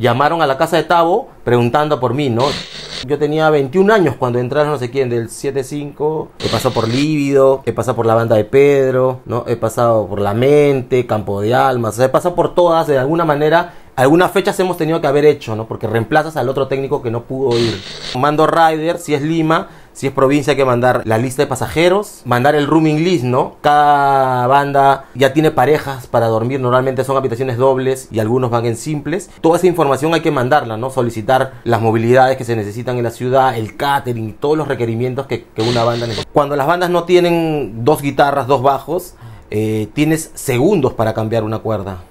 Llamaron a la casa de Tavo preguntando por mí, ¿no? Yo tenía 21 años cuando entraron, no sé quién, del 7-5. He pasado por Lívido, he pasado por la banda de Pedro, ¿no? He pasado por La Mente, Campo de Almas. O he pasado por todas, de alguna manera. Algunas fechas hemos tenido que haber hecho, ¿no? Porque reemplazas al otro técnico que no pudo ir. Mando Rider, si es Lima, si es provincia hay que mandar la lista de pasajeros, mandar el rooming list, ¿no? Cada banda ya tiene parejas para dormir, normalmente son habitaciones dobles y algunos van en simples. Toda esa información hay que mandarla, ¿no? Solicitar las movilidades que se necesitan en la ciudad, el catering, todos los requerimientos que, que una banda necesita. Cuando las bandas no tienen dos guitarras, dos bajos, eh, tienes segundos para cambiar una cuerda.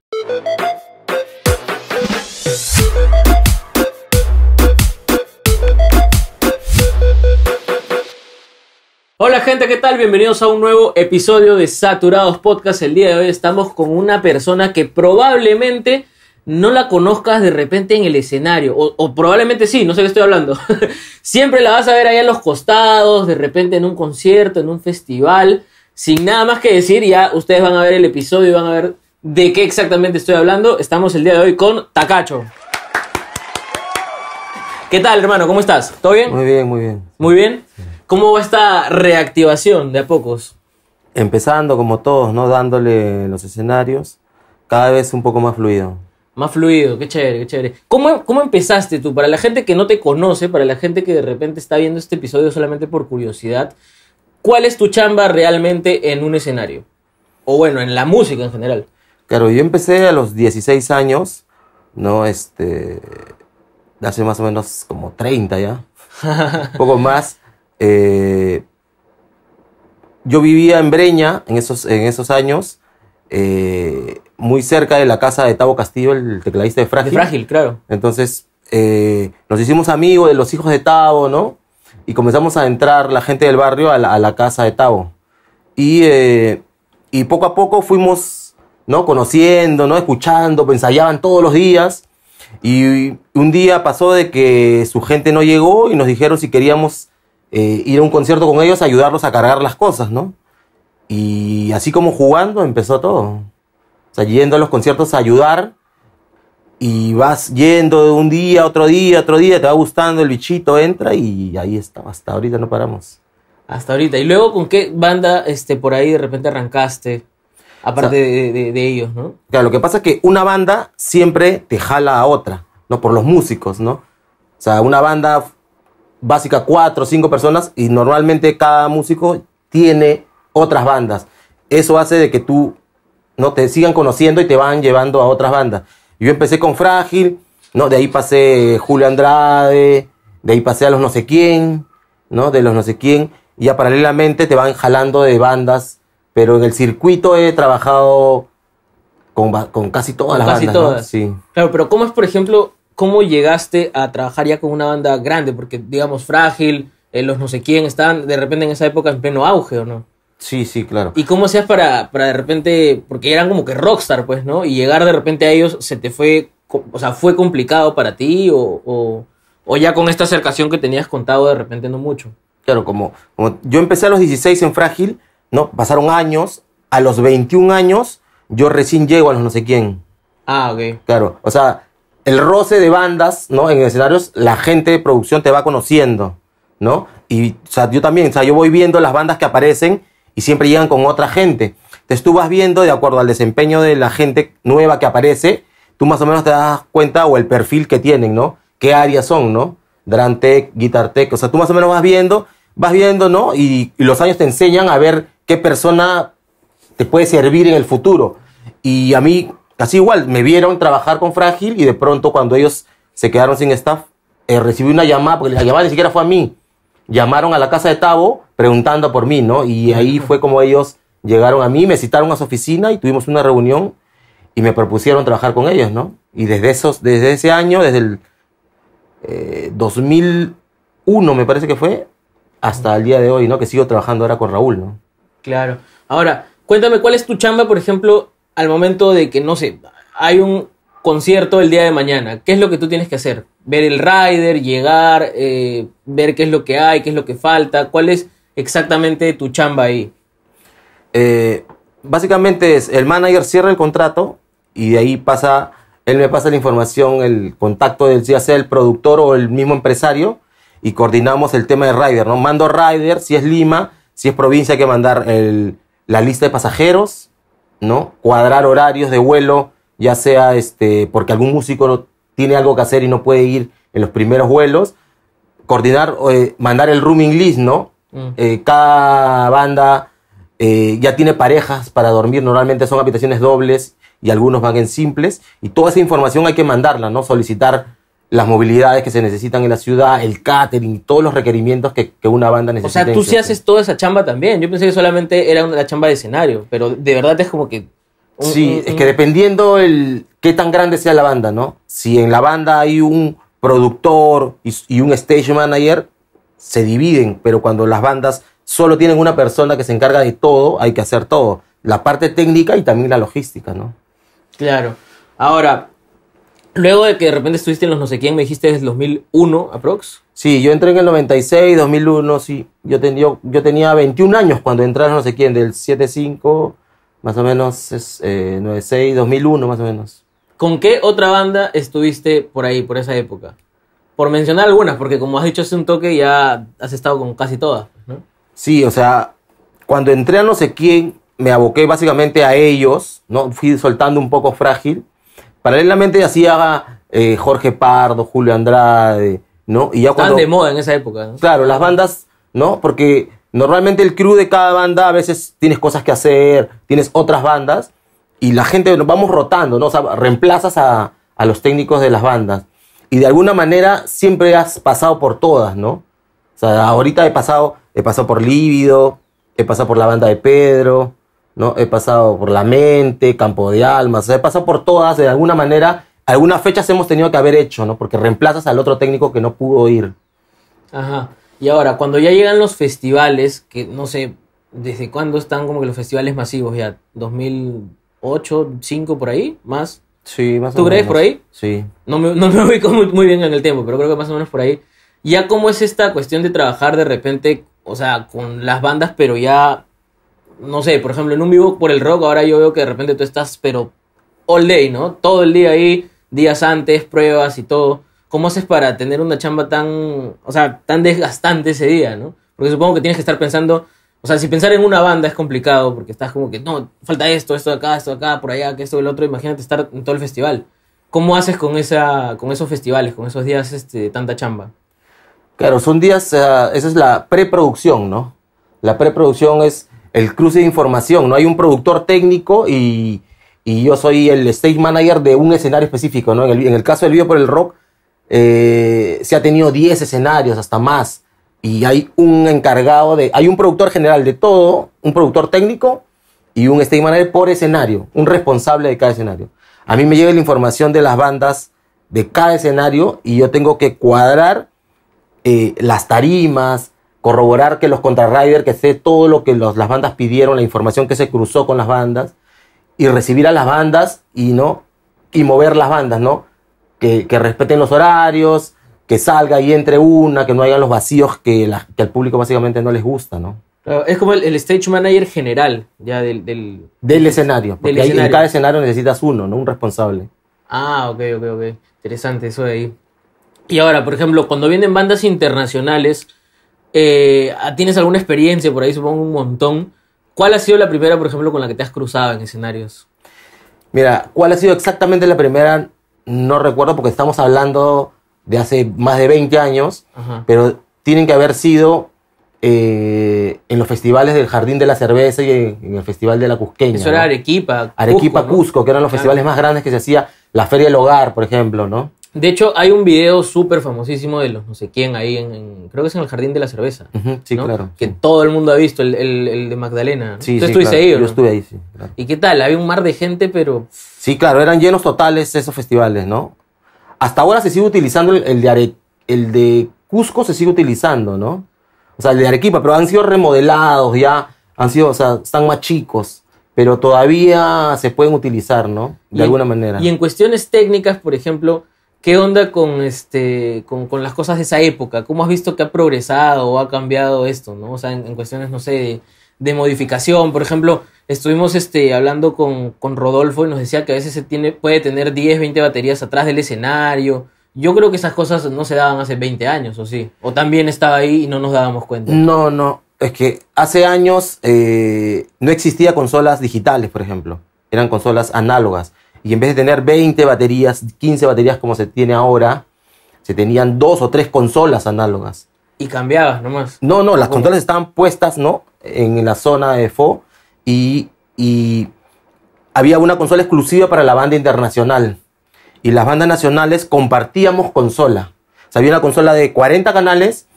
Hola gente, ¿qué tal? Bienvenidos a un nuevo episodio de Saturados Podcast. El día de hoy estamos con una persona que probablemente no la conozcas de repente en el escenario, o, probablemente sí, no sé qué estoy hablando. Siempre la vas a ver ahí a los costados, de repente en un concierto, en un festival, sin nada más que decir, ya ustedes van a ver el episodio y van a ver de qué exactamente estoy hablando. Estamos el día de hoy con Tacacho. ¿Qué tal, hermano? ¿Cómo estás? ¿Todo bien? Muy bien, muy bien. Muy bien. ¿Cómo va esta reactivación de a pocos? Empezando como todos, ¿no? Dándole los escenarios, cada vez un poco más fluido. Más fluido, qué chévere, qué chévere. ¿Cómo, empezaste tú? Para la gente que no te conoce, para la gente que de repente está viendo este episodio solamente por curiosidad, ¿cuál es tu chamba realmente en un escenario? O bueno, en la música en general. Claro, yo empecé a los 16 años, ¿no? Este, hace más o menos como 30 ya, poco más. Eh, yo vivía en Breña en esos, en esos años, eh, muy cerca de la casa de Tavo Castillo, el tecladista de Frágil. Entonces eh, nos hicimos amigos de los hijos de Tavo, ¿no? Y comenzamos a entrar la gente del barrio a la, casa de Tavo. Y, y poco a poco fuimos ¿no? conociendo, ¿no? escuchando, pues, ensayaban todos los días. Y un día pasó de que su gente no llegó y nos dijeron si queríamos eh, ir a un concierto con ellos, ayudarlos a cargar las cosas, ¿no? Y así como jugando empezó todo. O sea, yendo a los conciertos a ayudar y vas yendo de un día, otro día, otro día, te va gustando, el bichito entra y ahí está, hasta ahorita no paramos. Hasta ahorita. ¿Y luego con qué banda este, por ahí de repente arrancaste? Aparte de, ellos, ¿no? Claro, lo que pasa es que una banda siempre te jala a otra, ¿no? Por los músicos, ¿no? O sea, una banda básica cuatro o cinco personas y normalmente cada músico tiene otras bandas. Eso hace de que tú no te sigan conociendo y te van llevando a otras bandas. Yo empecé con Frágil, ¿no? De ahí pasé Julio Andrade, de ahí pasé a los no sé quién, ¿no? De los no sé quién. Y ya paralelamente te van jalando de bandas. Pero en el circuito he trabajado con, con casi todas las casi bandas. Todas. Sí. Claro, pero ¿cómo es, por ejemplo, ¿cómo llegaste a trabajar ya con una banda grande? Porque, digamos, Frágil, eh, los no sé quién, estaban de repente en esa época en pleno auge, ¿o no? Sí, sí, claro. ¿Y cómo hacías para, para de repente, porque eran como que rockstar, pues, ¿no? Y llegar de repente a ellos, ¿se te fue, o sea, fue complicado para ti o, o, ya con esta acercación que tenías contado de repente no mucho? Claro, como, yo empecé a los 16 en Frágil, ¿no? Pasaron años, a los 21 años yo recién llego a los no sé quién. Ah, ok. Claro, o sea, el roce de bandas, ¿no? En escenarios, la gente de producción te va conociendo, ¿no? Y o sea, yo también, o sea, yo voy viendo las bandas que aparecen y siempre llegan con otra gente. Entonces tú vas viendo, de acuerdo al desempeño de la gente nueva que aparece, tú más o menos te das cuenta o el perfil que tienen, ¿no? ¿Qué áreas son, ¿no? Drum tech, guitar tech, o sea, tú más o menos vas viendo, vas viendo, ¿no? Y, y los años te enseñan a ver qué persona te puede servir en el futuro. Y a mí Así igual, me vieron trabajar con Frágil y de pronto cuando ellos se quedaron sin staff, eh, recibí una llamada, porque la llamada ni siquiera fue a mí. Llamaron a la casa de Tavo preguntando por mí, ¿no? Y ahí fue como ellos llegaron a mí, me citaron a su oficina y tuvimos una reunión y me propusieron trabajar con ellos, ¿no? Y desde, esos, desde ese año, desde el 2001 eh, me parece que fue, hasta el día de hoy, ¿no? Que sigo trabajando ahora con Raúl, ¿no? Claro. Ahora, cuéntame, ¿cuál es tu chamba, por ejemplo, al momento de que, no sé, hay un concierto el día de mañana, ¿qué es lo que tú tienes que hacer? Ver el rider, llegar, eh, ver qué es lo que hay, qué es lo que falta, cuál es exactamente tu chamba ahí. Eh, básicamente es, el manager cierra el contrato y de ahí pasa, él me pasa la información, el contacto del, ya sea el productor o el mismo empresario, y coordinamos el tema de rider, ¿no? Mando rider, si es Lima, si es provincia hay que mandar la lista de pasajeros, ¿no? Cuadrar horarios de vuelo, ya sea este, porque algún músico tiene algo que hacer y no puede ir en los primeros vuelos. Coordinar, eh, mandar el rooming list, ¿no? Mm. Eh, cada banda eh, ya tiene parejas para dormir, normalmente son habitaciones dobles y algunos van en simples. Y toda esa información hay que mandarla, ¿no? Solicitar las movilidades que se necesitan en la ciudad, el catering, todos los requerimientos que, una banda necesita. O sea, tú sí haces toda esa chamba también. Yo pensé que solamente era la chamba de escenario, pero de verdad es como que... sí, es que dependiendo el qué tan grande sea la banda, ¿no? Si en la banda hay un productor y, y un stage manager, se dividen, pero cuando las bandas solo tienen una persona que se encarga de todo, hay que hacer todo. La parte técnica y también la logística, ¿no? Claro. Ahora, Luego de que de repente estuviste en los no sé quién, me dijiste desde 2001, aprox. Sí, yo entré en el 96, 2001, sí. Yo, yo, tenía 21 años cuando entré en no sé quién, del 75, más o menos, es, eh, 96, 2001, más o menos. ¿Con qué otra banda estuviste por ahí, por esa época? Por mencionar algunas, porque como has dicho hace un toque, ya has estado con casi todas, ¿no? Sí, o sea, cuando entré a no sé quién, me aboqué básicamente a ellos, ¿no? Fui soltando un poco frágil Paralelamente así haga eh, Jorge Pardo, Julio Andrade, ¿no? Y ya de moda en esa época. Claro, las bandas, ¿no? Porque normalmente el crew de cada banda a veces tienes cosas que hacer, tienes otras bandas y la gente nos vamos rotando, ¿no? O reemplazas a, los técnicos de las bandas y de alguna manera siempre has pasado por todas, ¿no? O sea, ahorita he pasado, he pasado por Lívido, he pasado por la banda de Pedro, ¿no? He pasado por La Mente, Campo de Almas, he pasado por todas, de alguna manera, algunas fechas hemos tenido que haber hecho, ¿no? Porque reemplazas al otro técnico que no pudo ir. Ajá. Y ahora, cuando ya llegan los festivales, que no sé, ¿desde cuándo están como que los festivales masivos ya? ¿2008, 5 por ahí? ¿Más? Sí, más ¿Tú crees por ahí? Sí. No me, no me ubico muy, muy, bien en el tiempo, pero creo que más o menos por ahí. ¿Ya cómo es esta cuestión de trabajar de repente, o sea, con las bandas, pero ya no sé, por ejemplo, en un vivo por el rock, ahora yo veo que de repente tú estás, pero all day, ¿no? Todo el día ahí, días antes, pruebas y todo. ¿Cómo haces para tener una chamba tan, o sea, tan desgastante ese día, ¿no? Porque supongo que tienes que estar pensando, o sea, si pensar en una banda es complicado, porque estás como que, no, falta esto, esto de acá, esto de acá, por allá, que esto del otro, imagínate estar en todo el festival. ¿Cómo haces con, esa, con esos festivales, con esos días este, tanta chamba? Claro, son días, esa es la preproducción, ¿no? La preproducción es el cruce de información, ¿no? Hay un productor técnico y, yo soy el stage manager de un escenario específico, ¿no? En el, caso del video por el rock, eh, se ha tenido 10 escenarios, hasta más, y hay un encargado de, hay un productor general de todo, un productor técnico y un stage manager por escenario, un responsable de cada escenario. A mí me llega la información de las bandas de cada escenario y yo tengo que cuadrar eh, las tarimas, corroborar que los contrariders, que sé todo lo que las bandas pidieron, la información que se cruzó con las bandas, y recibir a las bandas y no y mover las bandas, ¿no? Que, respeten los horarios, que salga y entre una, que no haya los vacíos que, al público básicamente no les gusta, ¿no? es como el, stage manager general ya del, del, del escenario, porque en cada escenario necesitas uno, ¿no? Un responsable. Ah, ok, ok, ok. Interesante eso de ahí. Y ahora, por ejemplo, cuando vienen bandas internacionales, eh, ah, tienes alguna experiencia por ahí, supongo un montón. ¿Cuál ha sido la primera, por ejemplo, con la que te has cruzado en escenarios? Mira, ¿cuál ha sido exactamente la primera? No recuerdo porque estamos hablando de hace más de 20 años, pero tienen que haber sido eh, en los festivales del Jardín de la Cerveza y en, el Festival de la Cusqueña. Eso era Arequipa. Arequipa, Cusco, que eran los festivales más grandes que se hacía, la Feria del Hogar, por ejemplo, ¿no? De hecho, hay un video súper famosísimo de los no sé quién ahí, en, creo que es en el Jardín de la Cerveza. sí, claro. Que todo el mundo ha visto, el, de Magdalena. Sí, Yo estuve ahí, sí. ¿Y qué tal? Había un mar de gente, pero... Sí, claro, eran llenos totales esos festivales, ¿no? Hasta ahora se sigue utilizando el, de, Are... el de Cusco, se sigue utilizando, ¿no? O sea, el de Arequipa, pero han sido remodelados ya, han sido, o sea, están más chicos pero todavía se pueden utilizar, ¿no? De alguna manera. Y en cuestiones técnicas, por ejemplo, ¿Qué onda con, este, con, con, las cosas de esa época? ¿Cómo has visto que ha progresado o ha cambiado esto? ¿no? O sea, en, cuestiones, no sé, de, modificación. Por ejemplo, estuvimos este, hablando con, Rodolfo y nos decía que a veces se tiene, puede tener 10, 20 baterías atrás del escenario. Yo creo que esas cosas no se daban hace 20 años, ¿o sí? ¿O también estaba ahí y no nos dábamos cuenta? No, no. Es que hace años eh, no existía consolas digitales, por ejemplo. Eran consolas análogas y en vez de tener 20 baterías, 15 baterías como se tiene ahora, se tenían dos o tres consolas análogas. Y cambiabas nomás. No, no, las consolas estaban puestas, ¿no? En la zona de FO y, había una consola exclusiva para la banda internacional. Y las bandas nacionales compartíamos consola. O sea, había una consola de 40 canales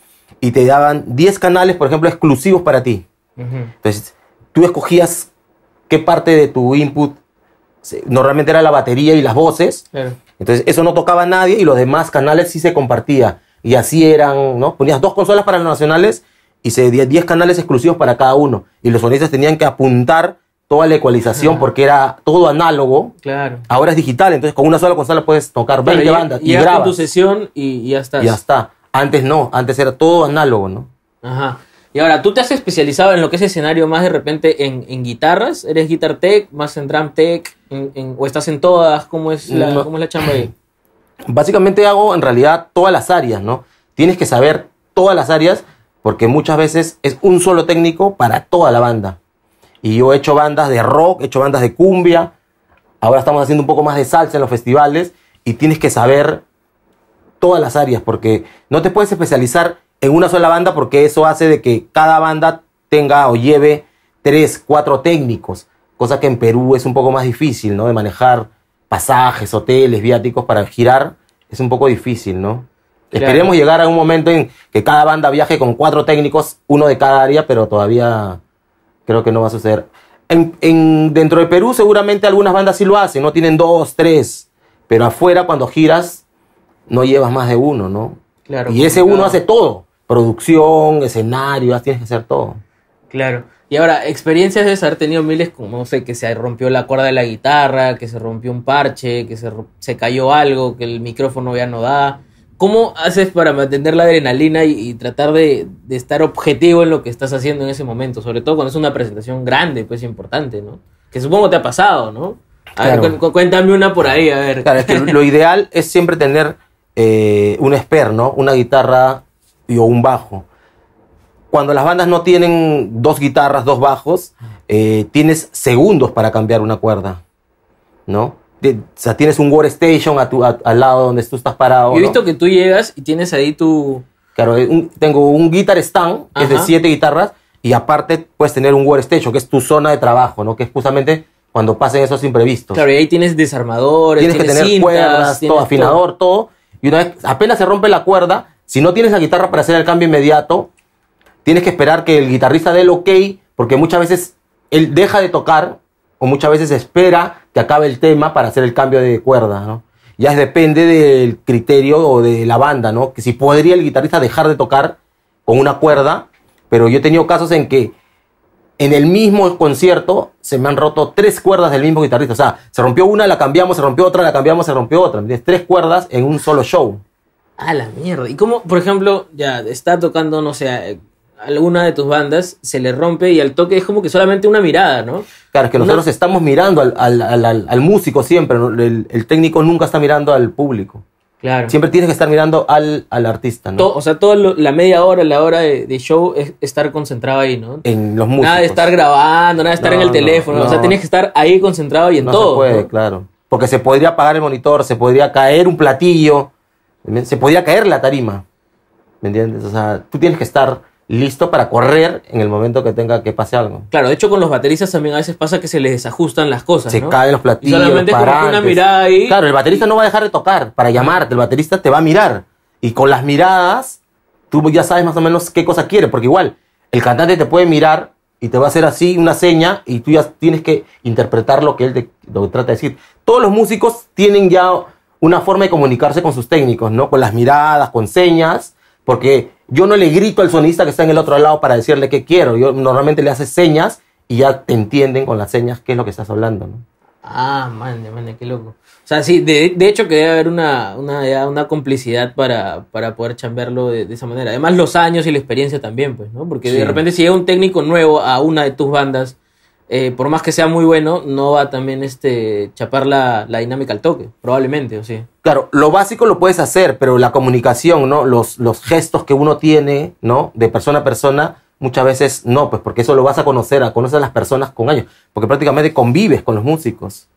y te daban 10 canales, por ejemplo, exclusivos para ti. Entonces, tú escogías qué parte de tu input normalmente era la batería y las voces. Entonces eso no tocaba a nadie y los demás canales sí se compartía. Y así eran, ¿no? Ponías dos consolas para los nacionales y se 10 canales exclusivos para cada uno. Y los sonistas tenían que apuntar toda la ecualización porque era todo análogo. Claro. Ahora es digital, entonces con una sola consola puedes tocar 20 bandas y, y grabas. tu sesión y, ya está. Ya está. Antes no, antes era todo análogo, ¿no? Ajá. Y ahora, ¿tú te has especializado en lo que es escenario más de repente en, en guitarras? ¿Eres guitar tech, más en drum tech? o estás en todas? ¿Cómo es, la, chamba Básicamente hago en realidad todas las áreas, ¿no? Tienes que saber todas las áreas porque muchas veces es un solo técnico para toda la banda. Y yo he hecho bandas de rock, he hecho bandas de cumbia, ahora estamos haciendo un poco más de salsa en los festivales y tienes que saber todas las áreas porque no te puedes especializar en una sola banda porque eso hace de que cada banda tenga o lleve tres, cuatro técnicos cosa que en Perú es un poco más difícil, ¿no? De manejar pasajes, hoteles, viáticos para girar, es un poco difícil, ¿no? Esperemos llegar a un momento en que cada banda viaje con cuatro técnicos, uno de cada área, pero todavía creo que no va a suceder. En, dentro de Perú seguramente algunas bandas sí lo hacen, no tienen dos, tres, pero afuera cuando giras no llevas más de uno, ¿no? Claro, y ese uno hace todo, producción, escenario, tienes que hacer todo. Claro. Y ahora, experiencias de haber tenido miles, como no sé, que se rompió la cuerda de la guitarra, que se rompió un parche, que se, cayó algo, que el micrófono ya no da. ¿Cómo haces para mantener la adrenalina y, tratar de, de, estar objetivo en lo que estás haciendo en ese momento? Sobre todo cuando es una presentación grande, pues importante, ¿no? Que supongo te ha pasado, ¿no? cuéntame una por ahí, a ver. Claro, lo ideal es siempre tener eh, un esper, ¿no? Una guitarra y, o un bajo cuando las bandas no tienen dos guitarras, dos bajos, eh, tienes segundos para cambiar una cuerda, ¿no? o sea, tienes un workstation al lado donde tú estás parado. Yo he visto que tú llegas y tienes ahí tu... Claro, eh, tengo un guitar stand, que es de siete guitarras, y aparte puedes tener un workstation, que es tu zona de trabajo, ¿no? Que es justamente cuando pasen esos imprevistos. Claro, y ahí tienes desarmadores, tienes, que tener cuerdas, todo, afinador, todo. Y una vez, apenas se rompe la cuerda, si no tienes la guitarra para hacer el cambio inmediato, tienes que esperar que el guitarrista dé el ok, porque muchas veces él deja de tocar o muchas veces espera que acabe el tema para hacer el cambio de cuerda, ¿no? Ya depende del criterio o de la banda, ¿no? Que si podría el guitarrista dejar de tocar con una cuerda, pero yo he tenido casos en que en el mismo concierto se me han roto tres cuerdas del mismo guitarrista. O sea, se rompió una, la cambiamos, se rompió otra, la cambiamos, se rompió otra. Tres cuerdas en un solo show. A la mierda. Y cómo, por ejemplo, ya está tocando, no sé, alguna de tus bandas se le rompe y al toque es como que solamente una mirada, ¿no? Claro, es que nosotros estamos mirando al, músico siempre, el, técnico nunca está mirando al público. Claro. Siempre tienes que estar mirando al, artista, ¿no? o sea, toda la media hora, la hora de, show es estar concentrado ahí, ¿no? En los músicos. Nada de estar grabando, nada de estar en el teléfono, o sea, tienes que estar ahí concentrado y en todo. Se puede, claro. Porque se podría apagar el monitor, se podría caer un platillo, se podría caer la tarima. ¿Me entiendes? O sea, tú tienes que estar listo para correr en el momento que tenga que pase algo. Claro, de hecho con los bateristas también a veces pasa que se les desajustan las cosas. Se caen los platillos. Y solamente una mirada ahí. Claro, el baterista no va a dejar de tocar para llamarte, el baterista te va a mirar. Y con las miradas, tú ya sabes más o menos qué cosa quiere, porque igual, el cantante te puede mirar y te va a hacer así una seña y tú ya tienes que interpretar lo que él te, trata de decir. Todos los músicos tienen ya una forma de comunicarse con sus técnicos, ¿no? Con las miradas, con señas, porque yo no le grito al sonista que está en el otro lado para decirle qué quiero. Yo normalmente le hace señas y ya te entienden con las señas qué es lo que estás hablando. ¿no? Ah, man, man, qué loco. O sea, sí, de, hecho que debe haber una, complicidad para, poder chambearlo de, esa manera. Además, los años y la experiencia también, pues, ¿no? Porque de repente si llega un técnico nuevo a una de tus bandas eh, por más que sea muy bueno, no va también este, chapar la, dinámica al toque, probablemente, o sí. Claro, lo básico lo puedes hacer, pero la comunicación, ¿no? Los, gestos que uno tiene, ¿no? De persona a persona, muchas veces no, pues porque eso lo vas a conocer, a conocer a las personas con años, porque prácticamente convives con los músicos.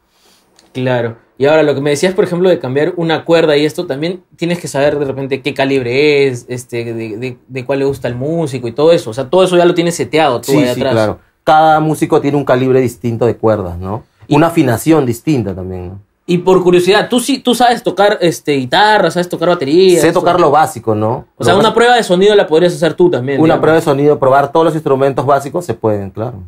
Claro. Y ahora lo que me decías, por ejemplo, de cambiar una cuerda y esto, también tienes que saber de repente qué calibre es, este, de, cuál le gusta el músico y todo eso. O sea, todo eso ya lo tienes seteado tú sí, atrás. sí, Claro cada músico tiene un calibre distinto de cuerdas, ¿no? una afinación distinta también, ¿no? Y por curiosidad, tú sí, tú sabes tocar este, guitarra, sabes tocar batería. Sé tocar lo básico, ¿no? O sea, una prueba de sonido la podrías hacer tú también. Una prueba de sonido, probar todos los instrumentos básicos se pueden, claro.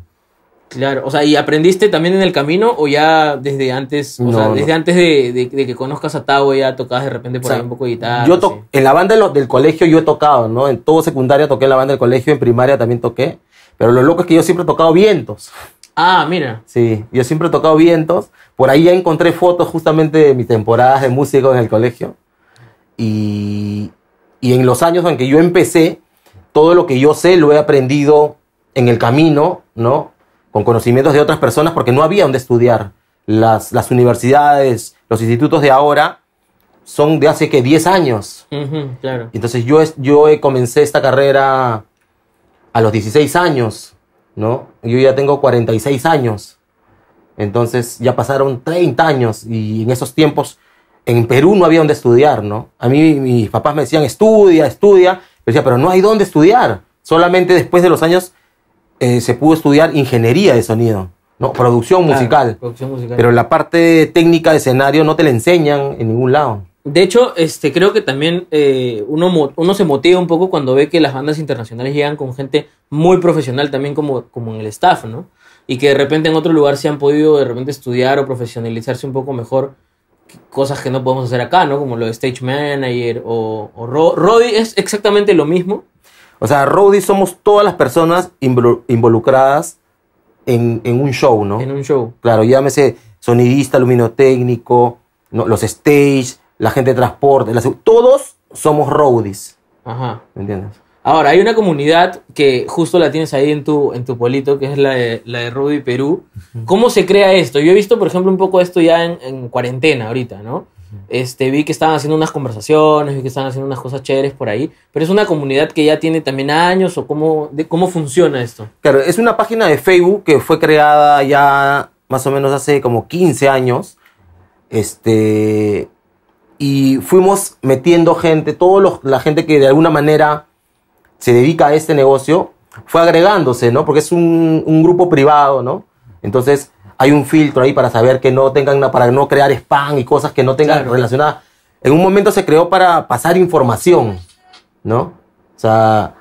Claro, o sea, ¿y aprendiste también en el camino o ya desde antes, o sea, desde antes de, que conozcas a Tavo ya tocabas de repente por ahí un poco de guitarra? Yo en la banda del, del colegio yo he tocado, ¿no? En todo secundaria toqué en la banda del colegio, en primaria también toqué. Pero lo loco es que yo siempre he tocado vientos. Ah, mira. Sí, yo siempre he tocado vientos. Por ahí ya encontré fotos justamente de mis temporadas de músico en el colegio. Y, y en los años en que yo empecé, todo lo que yo sé lo he aprendido en el camino, ¿no? Con conocimientos de otras personas, porque no había donde estudiar. Las, las universidades, los institutos de ahora son de hace que 10 años. claro. Entonces yo, yo comencé esta carrera a los 16 años, ¿no? Yo ya tengo 46 años. Entonces ya pasaron 30 años y en esos tiempos en Perú no había donde estudiar, ¿no? A mí mis papás me decían, estudia, estudia. Yo decía, pero no hay dónde estudiar. Solamente después de los años eh, se pudo estudiar ingeniería de sonido, ¿no? Producción, musical. producción musical. Pero la parte técnica de escenario no te la enseñan en ningún lado. De hecho, este, creo que también eh, uno, uno se motiva un poco cuando ve que las bandas internacionales llegan con gente muy profesional también como, como en el staff, ¿no? Y que de repente en otro lugar se han podido de repente estudiar o profesionalizarse un poco mejor cosas que no podemos hacer acá, ¿no? Como lo de Stage Manager o, o Roddy es exactamente lo mismo. O sea, Roddy somos todas las personas involucradas en, un show, ¿no? En un show. Claro, llámese sonidista, luminotécnico, no, los stage, la gente de transporte, todos somos roadies. Ajá. ¿Me entiendes? Ahora, hay una comunidad que justo la tienes ahí en tu, en tu polito que es la de, la Rudy Perú. ¿Cómo se crea esto? Yo he visto, por ejemplo, un poco esto ya en, cuarentena ahorita, ¿no? Este, vi que estaban haciendo unas conversaciones, vi que estaban haciendo unas cosas chéveres por ahí, pero es una comunidad que ya tiene también años o cómo, cómo funciona esto. Claro, es una página de Facebook que fue creada ya más o menos hace como 15 años. Este, y fuimos metiendo gente, toda la gente que de alguna manera se dedica a este negocio, fue agregándose, ¿no? Porque es un, grupo privado, ¿no? Entonces hay un filtro ahí para saber que no tengan, para no crear spam y cosas que no tengan relacionadas. En un momento se creó para pasar información, ¿no? O sea,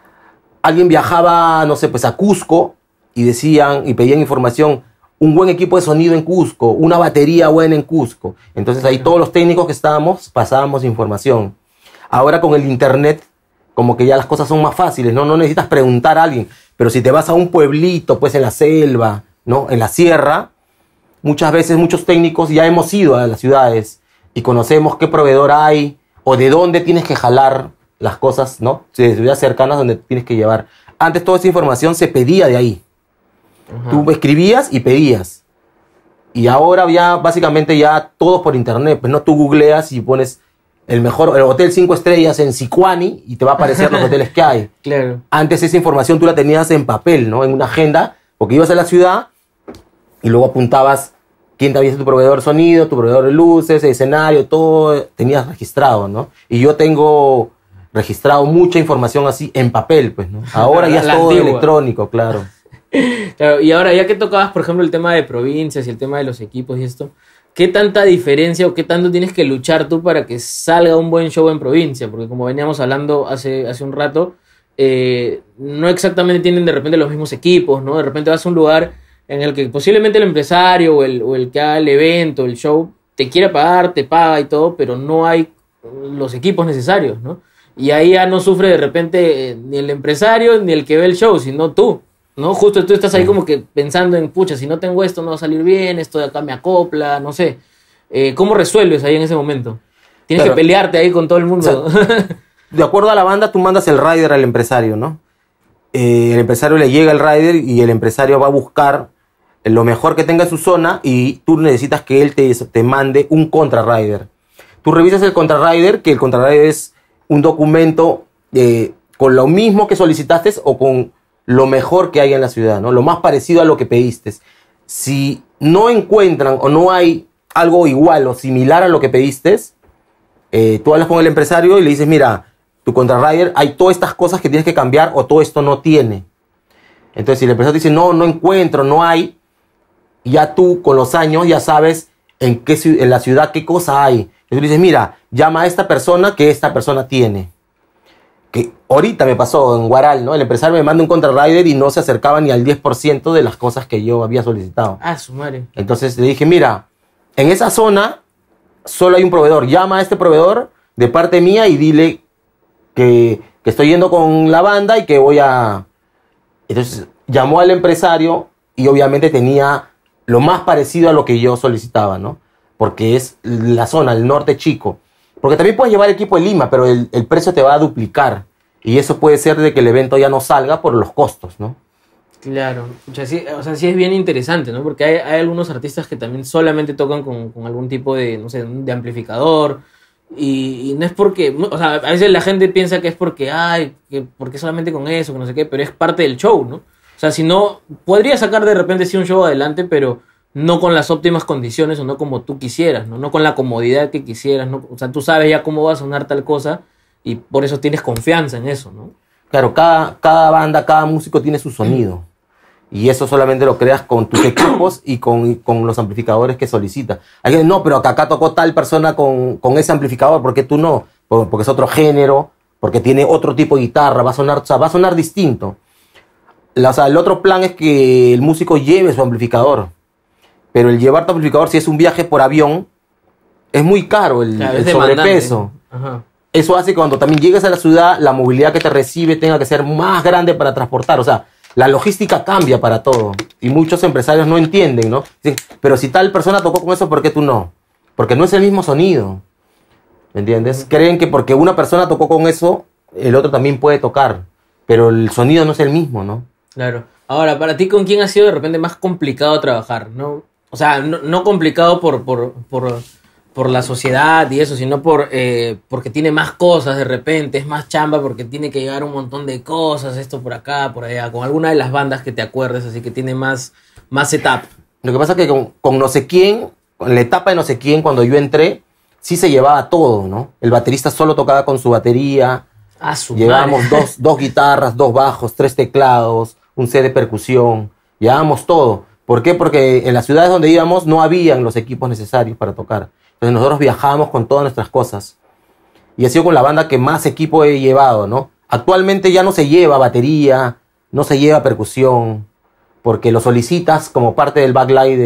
alguien viajaba, no sé, pues a Cusco y decían y pedían información un buen equipo de sonido en Cusco, una batería buena en Cusco. Entonces ahí todos los técnicos que estábamos pasábamos información. Ahora con el Internet, como que ya las cosas son más fáciles, ¿no? No necesitas preguntar a alguien, pero si te vas a un pueblito, pues en la selva, ¿no? En la sierra, muchas veces muchos técnicos ya hemos ido a las ciudades y conocemos qué proveedor hay o de dónde tienes que jalar las cosas, ¿no? De ciudades cercanas donde tienes que llevar. Antes toda esa información se pedía de ahí. Tú escribías y pedías. Y ahora ya básicamente ya todos por internet, pues no tú googleas y pones el mejor el hotel 5 estrellas en Sicuani y te va a aparecer los hoteles que hay. Claro. Antes esa información tú la tenías en papel, ¿no? En una agenda, porque ibas a la ciudad y luego apuntabas quién te había sido tu proveedor de sonido, tu proveedor de luces, el escenario, todo tenías registrado, ¿no? Y yo tengo registrado mucha información así en papel, pues, ¿no? Ahora ya es todo electrónico, claro y ahora, ya que tocabas, por ejemplo, el tema de provincias y el tema de los equipos y esto, ¿qué tanta diferencia o qué tanto tienes que luchar tú para que salga un buen show en provincia? Porque como veníamos hablando hace, hace un rato, eh, no exactamente tienen de repente los mismos equipos, ¿no? De repente vas a un lugar en el que posiblemente el empresario o el, o el que haga el evento, el show, te quiera pagar, te paga y todo, pero no hay los equipos necesarios, ¿no? Y ahí ya no sufre de repente eh, ni el empresario ni el que ve el show, sino tú. ¿no? Justo tú estás ahí como que pensando en, pucha, si no tengo esto no va a salir bien, esto de acá me acopla, no sé. Eh, ¿Cómo resuelves ahí en ese momento? Tienes que pelearte ahí con todo el mundo. de acuerdo a la banda, tú mandas el rider al empresario, ¿no? Eh, el empresario le llega el rider y el empresario va a buscar lo mejor que tenga en su zona y tú necesitas que él te, te mande un contrarider. Tú revisas el contrarider, que el contrarider es un documento eh, con lo mismo que solicitaste o con lo mejor que hay en la ciudad, ¿no? Lo más parecido a lo que pediste. Si no encuentran o no hay algo igual o similar a lo que pediste, eh, tú hablas con el empresario y le dices, mira, tu contrarrider, hay todas estas cosas que tienes que cambiar o todo esto no tiene. Entonces, si el empresario dice, no, no encuentro, no hay, ya tú con los años ya sabes en, qué, en la ciudad qué cosa hay. Entonces le dices, mira, llama a esta persona que esta persona tiene que ahorita me pasó en Guaral, ¿no? El empresario me manda un Rider y no se acercaba ni al 10% de las cosas que yo había solicitado. Ah, su madre. Entonces le dije, mira, en esa zona solo hay un proveedor. Llama a este proveedor de parte mía y dile que estoy yendo con la banda y que voy a... Entonces llamó al empresario y obviamente tenía lo más parecido a lo que yo solicitaba, ¿no? Porque es la zona, el norte chico. Porque también puedes llevar equipo en Lima, pero el, precio te va a duplicar. Y eso puede ser de que el evento ya no salga por los costos, ¿no? Claro, o sea, sí, es bien interesante, ¿no? Porque hay, algunos artistas que también solamente tocan con, algún tipo de, no sé, de amplificador. Y, no es porque, o sea, a veces la gente piensa que es porque, ay, que, porque solamente con eso, que no sé qué, pero es parte del show, ¿no? O sea, si no, podría sacar de repente sí un show adelante, pero no con las óptimas condiciones o no como tú quisieras, no, con la comodidad que quisieras, ¿no? o sea, tú sabes ya cómo va a sonar tal cosa y por eso tienes confianza en eso, ¿no? Claro, cada, cada banda, cada músico tiene su sonido. Y eso solamente lo creas con tus equipos y con, los amplificadores que solicitas. Alguien, no, pero acá, tocó tal persona con, ese amplificador, porque tú no? Porque es otro género, porque tiene otro tipo de guitarra, va a sonar, va a sonar distinto. La, o sea, el otro plan es que el músico lleve su amplificador pero el llevar tu amplificador, si es un viaje por avión, es muy caro el, sobrepeso. Eso hace que cuando también llegues a la ciudad, la movilidad que te recibe tenga que ser más grande para transportar. O sea, la logística cambia para todo. Y muchos empresarios no entienden, ¿no? pero si tal persona tocó con eso, ¿por qué tú no? Porque no es el mismo sonido. ¿Me entiendes? Creen que porque una persona tocó con eso, el otro también puede tocar. Pero el sonido no es el mismo, ¿no? Claro. Ahora, para ti, ¿con quién ha sido de repente más complicado trabajar? ¿No? O sea, no, complicado por, la sociedad y eso, sino por, eh, porque tiene más cosas de repente, es más chamba porque tiene que llegar un montón de cosas, esto por acá, por allá, con alguna de las bandas que te acuerdes, así que tiene más, más setup. Lo que pasa es que con, no sé quién, con la etapa de no sé quién, cuando yo entré, sí se llevaba todo, ¿no? El baterista solo tocaba con su batería. A ah, su Llevábamos dos, dos guitarras, dos bajos, tres teclados, un set de percusión. Llevábamos todo. ¿Por qué? Porque en las ciudades donde íbamos no habían los equipos necesarios para tocar. Entonces nosotros viajábamos con todas nuestras cosas. Y ha sido con la banda que más equipo he llevado, ¿no? Actualmente ya no se lleva batería, no se lleva percusión, porque lo solicitas como parte del backlight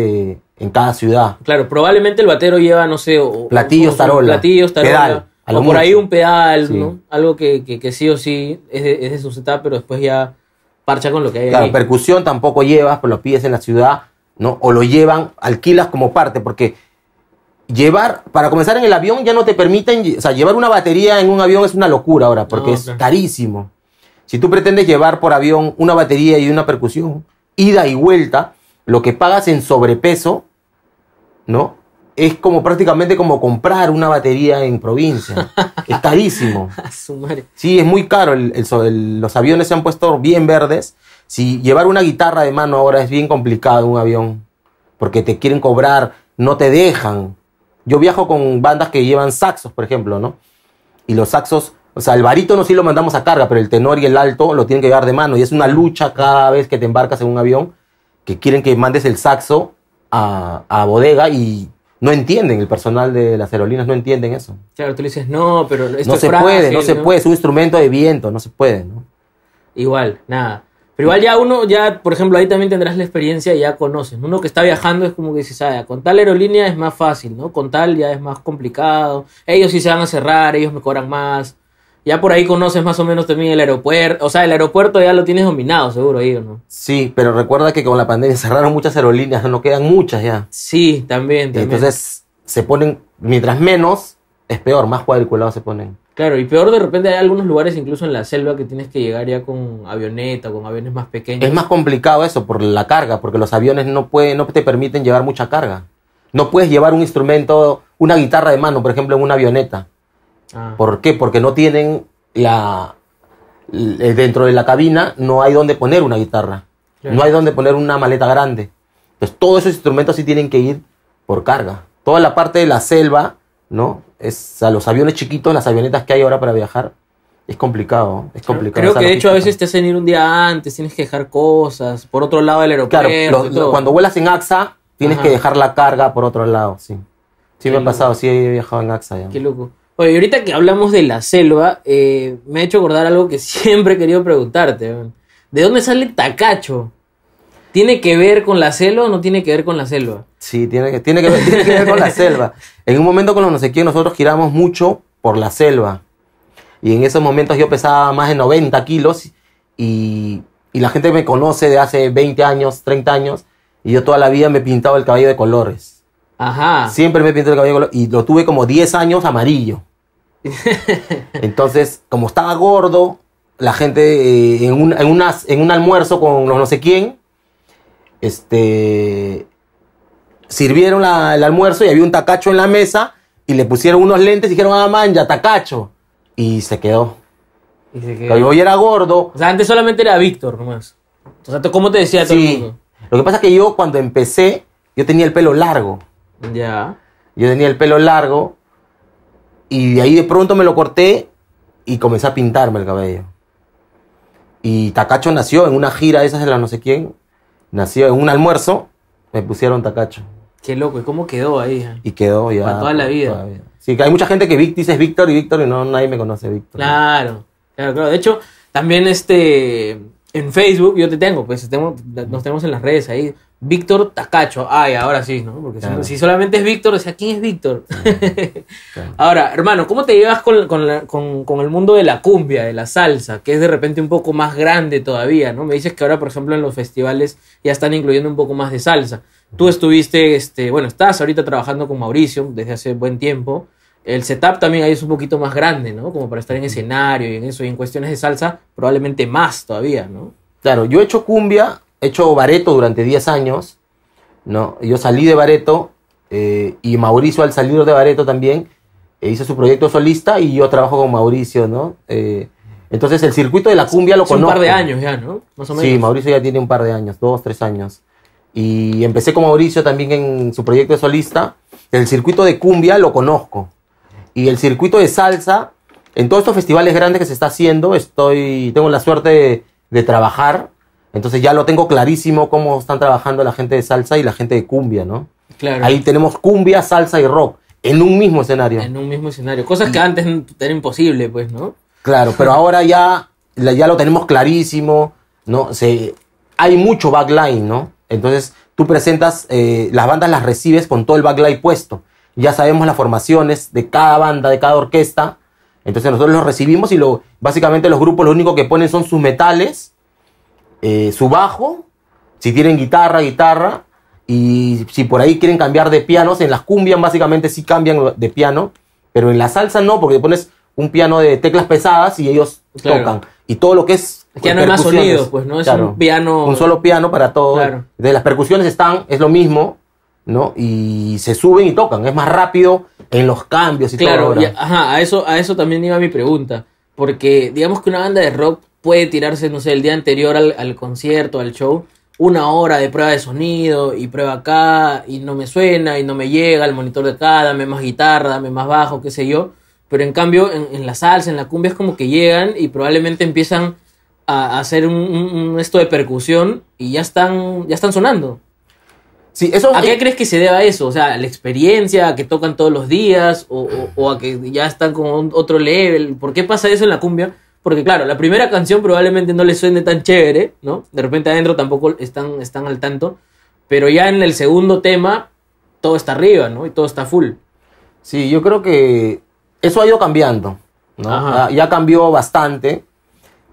en cada ciudad. Claro, probablemente el batero lleva, no sé, platillos, tarola, platillos, tarola, pedal, o por ahí un pedal, ¿no? Algo que, sí o sí es de, es de su setup, pero después ya parcha con lo que hay claro, percusión tampoco llevas, pero pues, lo pides en la ciudad, ¿no? O lo llevan, alquilas como parte, porque llevar, para comenzar en el avión ya no te permiten, o sea, llevar una batería en un avión es una locura ahora, porque ah, es carísimo. Si tú pretendes llevar por avión una batería y una percusión, ida y vuelta, lo que pagas en sobrepeso, ¿no? es como prácticamente como comprar una batería en provincia. es carísimo. sí, es muy caro. los aviones se han puesto bien verdes. Si llevar una guitarra de mano ahora es bien complicado un avión, porque te quieren cobrar, no te dejan. Yo viajo con bandas que llevan saxos, por ejemplo, ¿no? Y los saxos, o sea, el no sí lo mandamos a carga, pero el tenor y el alto lo tienen que llevar de mano. Y es una lucha cada vez que te embarcas en un avión, que quieren que mandes el saxo a bodega y no entienden, el personal de las aerolíneas no entienden eso. Claro, tú le dices, no, pero esto no se puede, no, se puede, es un instrumento de viento, no se puede, ¿no? Igual, nada. Pero igual ya uno, ya, por ejemplo, ahí también tendrás la experiencia y ya conoces. Uno que está viajando es como que dices, con tal aerolínea es más fácil, ¿no? Con tal ya es más complicado. Ellos sí se van a cerrar, ellos me cobran más ya por ahí conoces más o menos también el aeropuerto. O sea, el aeropuerto ya lo tienes dominado, seguro, ahí, ¿no? Sí, pero recuerda que con la pandemia cerraron muchas aerolíneas, no quedan muchas ya. Sí, también, Entonces se ponen, mientras menos, es peor, más cuadriculados se ponen. Claro, y peor de repente hay algunos lugares, incluso en la selva, que tienes que llegar ya con avioneta, con aviones más pequeños. Es más complicado eso por la carga, porque los aviones no, pueden, no te permiten llevar mucha carga. No puedes llevar un instrumento, una guitarra de mano, por ejemplo, en una avioneta Ah. ¿Por qué? Porque no tienen la... Eh, dentro de la cabina no hay donde poner una guitarra, no hay donde poner una maleta grande. Pues todos esos instrumentos sí tienen que ir por carga. Toda la parte de la selva, ¿no? Es a los aviones chiquitos, las avionetas que hay ahora para viajar, es complicado, es complicado. Creo que de hecho a veces te hacen ir un día antes, tienes que dejar cosas por otro lado del aeropuerto. Claro, cuando vuelas en AXA, tienes que dejar la carga por otro lado, sí. Sí me ha pasado, sí he viajado en AXA ya. Qué loco. Oye, ahorita que hablamos de la selva, eh, me ha hecho acordar algo que siempre he querido preguntarte. ¿De dónde sale Tacacho? ¿Tiene que ver con la selva o no tiene que ver con la selva? Sí, tiene que, tiene que, ver, con la selva. En un momento con los no sé quién, nosotros giramos mucho por la selva. Y en esos momentos yo pesaba más de 90 kilos y, y la gente me conoce de hace 20 años, 30 años, y yo toda la vida me pintaba el cabello de colores. Siempre me pinté el cabello y lo tuve como 10 años amarillo. Entonces, como estaba gordo, la gente eh, en, un, en, un almuerzo con no sé quién, este, sirvieron el almuerzo y había un tacacho en la mesa y le pusieron unos lentes y dijeron, a ah, man, ya tacacho. Y se quedó. Y se quedó. era gordo. O sea, antes solamente era Víctor nomás. O ¿cómo te decía Lo que pasa es que yo cuando empecé, yo tenía el pelo largo. Ya. Yo tenía el pelo largo y de ahí de pronto me lo corté y comencé a pintarme el cabello. Y Tacacho nació en una gira, esa de la no sé quién, nació en un almuerzo, me pusieron Tacacho. Qué loco, ¿y cómo quedó ahí? Eh? Y quedó ya. Para toda la vida. Sí, que hay mucha gente que dice es Víctor y Víctor y no, nadie me conoce Víctor. Claro, claro, claro. De hecho, también este, en Facebook yo te tengo, pues nos tenemos en las redes ahí. Víctor Tacacho. Ay, ahora sí, ¿no? Porque si, solamente es Víctor, o sea, ¿quién es Víctor? ahora, hermano, ¿cómo te llevas con, el mundo de la cumbia, de la salsa, que es de repente un poco más grande todavía, ¿no? Me dices que ahora, por ejemplo, en los festivales ya están incluyendo un poco más de salsa. Tú estuviste, este, bueno, estás ahorita trabajando con Mauricio desde hace buen tiempo. El setup también ahí es un poquito más grande, ¿no? Como para estar en escenario y en eso, y en cuestiones de salsa, probablemente más todavía, ¿no? Claro, yo he hecho cumbia hecho Bareto durante 10 años, ¿no? Yo salí de Bareto eh, y Mauricio al salir de Bareto también eh, hizo su proyecto solista y yo trabajo con Mauricio, ¿no? Eh, entonces el circuito de la cumbia lo conozco. un par de años ya, ¿no? Más o menos. Sí, Mauricio ya tiene un par de años, dos, tres años. Y empecé con Mauricio también en su proyecto de solista. El circuito de cumbia lo conozco. Y el circuito de salsa, en todos estos festivales grandes que se está haciendo, estoy, tengo la suerte de, de trabajar entonces ya lo tengo clarísimo cómo están trabajando la gente de salsa y la gente de cumbia, ¿no? Claro. Ahí tenemos cumbia, salsa y rock en un mismo escenario. En un mismo escenario, cosas que mm. antes era imposible, pues, ¿no? Claro, pero ahora ya, ya lo tenemos clarísimo, ¿no? Se, hay mucho backline, ¿no? Entonces tú presentas, eh, las bandas las recibes con todo el backline puesto. Ya sabemos las formaciones de cada banda, de cada orquesta. Entonces nosotros los recibimos y lo, básicamente los grupos lo único que ponen son sus metales eh, su bajo, si tienen guitarra, guitarra, y si por ahí quieren cambiar de pianos, en las cumbias básicamente sí cambian de piano, pero en la salsa no, porque pones un piano de teclas pesadas y ellos tocan. Y todo lo que es... Es que no hay más sonido, pues, ¿no? Es un piano... Un solo piano para todo. De las percusiones están, es lo mismo, ¿no? Y se suben y tocan, es más rápido en los cambios y claro, todo. Claro, ajá, a eso, a eso también iba mi pregunta, porque digamos que una banda de rock puede tirarse, no sé, el día anterior al, concierto, al show, una hora de prueba de sonido y prueba acá y no me suena y no me llega el monitor de acá, dame más guitarra, dame más bajo, qué sé yo. Pero en cambio, en, la salsa, en la cumbia es como que llegan y probablemente empiezan a, hacer un, esto de percusión y ya están, ya están sonando. Sí, eso, ¿A qué crees que se deba a eso? O sea, la experiencia, que tocan todos los días o, o a que ya están con otro level. ¿Por qué pasa eso en la cumbia? Porque claro, la primera canción probablemente no le suene tan chévere, ¿no? De repente adentro tampoco están, están al tanto. Pero ya en el segundo tema, todo está arriba, ¿no? Y todo está full. Sí, yo creo que eso ha ido cambiando, ah, Ya cambió bastante,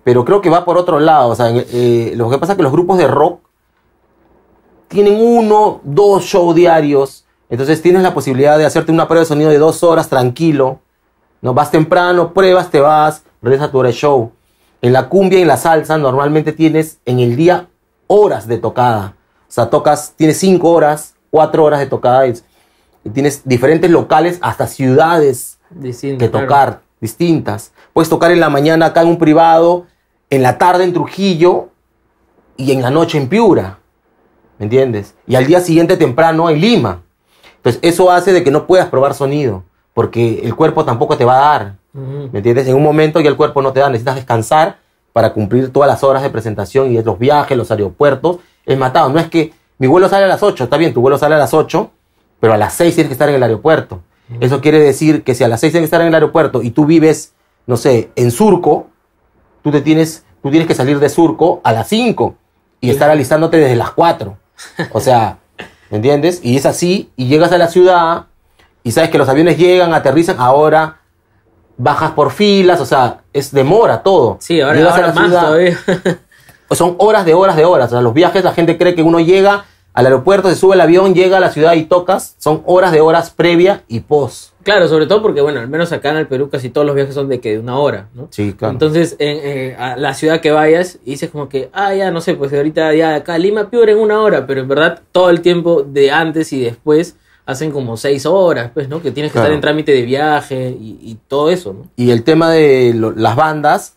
pero creo que va por otro lado. O sea, eh, lo que pasa es que los grupos de rock tienen uno, dos shows diarios. Entonces tienes la posibilidad de hacerte una prueba de sonido de dos horas tranquilo. No vas temprano, pruebas, te vas regresa tu show. En la cumbia y en la salsa normalmente tienes en el día horas de tocada. O sea, tocas, tienes cinco horas, cuatro horas de tocada y, tienes diferentes locales, hasta ciudades que tocar, distintas. Puedes tocar en la mañana acá en un privado, en la tarde en Trujillo y en la noche en Piura. ¿Me entiendes? Y al día siguiente temprano en Lima. Entonces, eso hace de que no puedas probar sonido, porque el cuerpo tampoco te va a dar. ¿Me entiendes? En un momento ya el cuerpo no te da, necesitas descansar para cumplir todas las horas de presentación y los viajes, los aeropuertos. Es matado. No es que mi vuelo sale a las 8, está bien, tu vuelo sale a las 8, pero a las 6 tienes que estar en el aeropuerto. Eso quiere decir que si a las 6 tienes que estar en el aeropuerto y tú vives, no sé, en Surco, tú, te tienes, tú tienes que salir de Surco a las 5 y estar alistándote desde las 4. O sea, ¿me entiendes? Y es así, y llegas a la ciudad y sabes que los aviones llegan, aterrizan, ahora bajas por filas, o sea, es demora todo. Sí, ahora, más son horas de horas de horas. O sea, los viajes, la gente cree que uno llega al aeropuerto, se sube el avión, llega a la ciudad y tocas. Son horas de horas previa y post. Claro, sobre todo porque, bueno, al menos acá en el Perú casi todos los viajes son de que de una hora, ¿no? Sí, claro. Entonces, en, a la ciudad que vayas, dices como que, ah, ya, no sé, pues ahorita ya acá Lima Piura en una hora, pero en verdad todo el tiempo de antes y después hacen como seis horas, pues, ¿no? Que tienes que estar en trámite de viaje y, todo eso, ¿no? Y el tema de las bandas,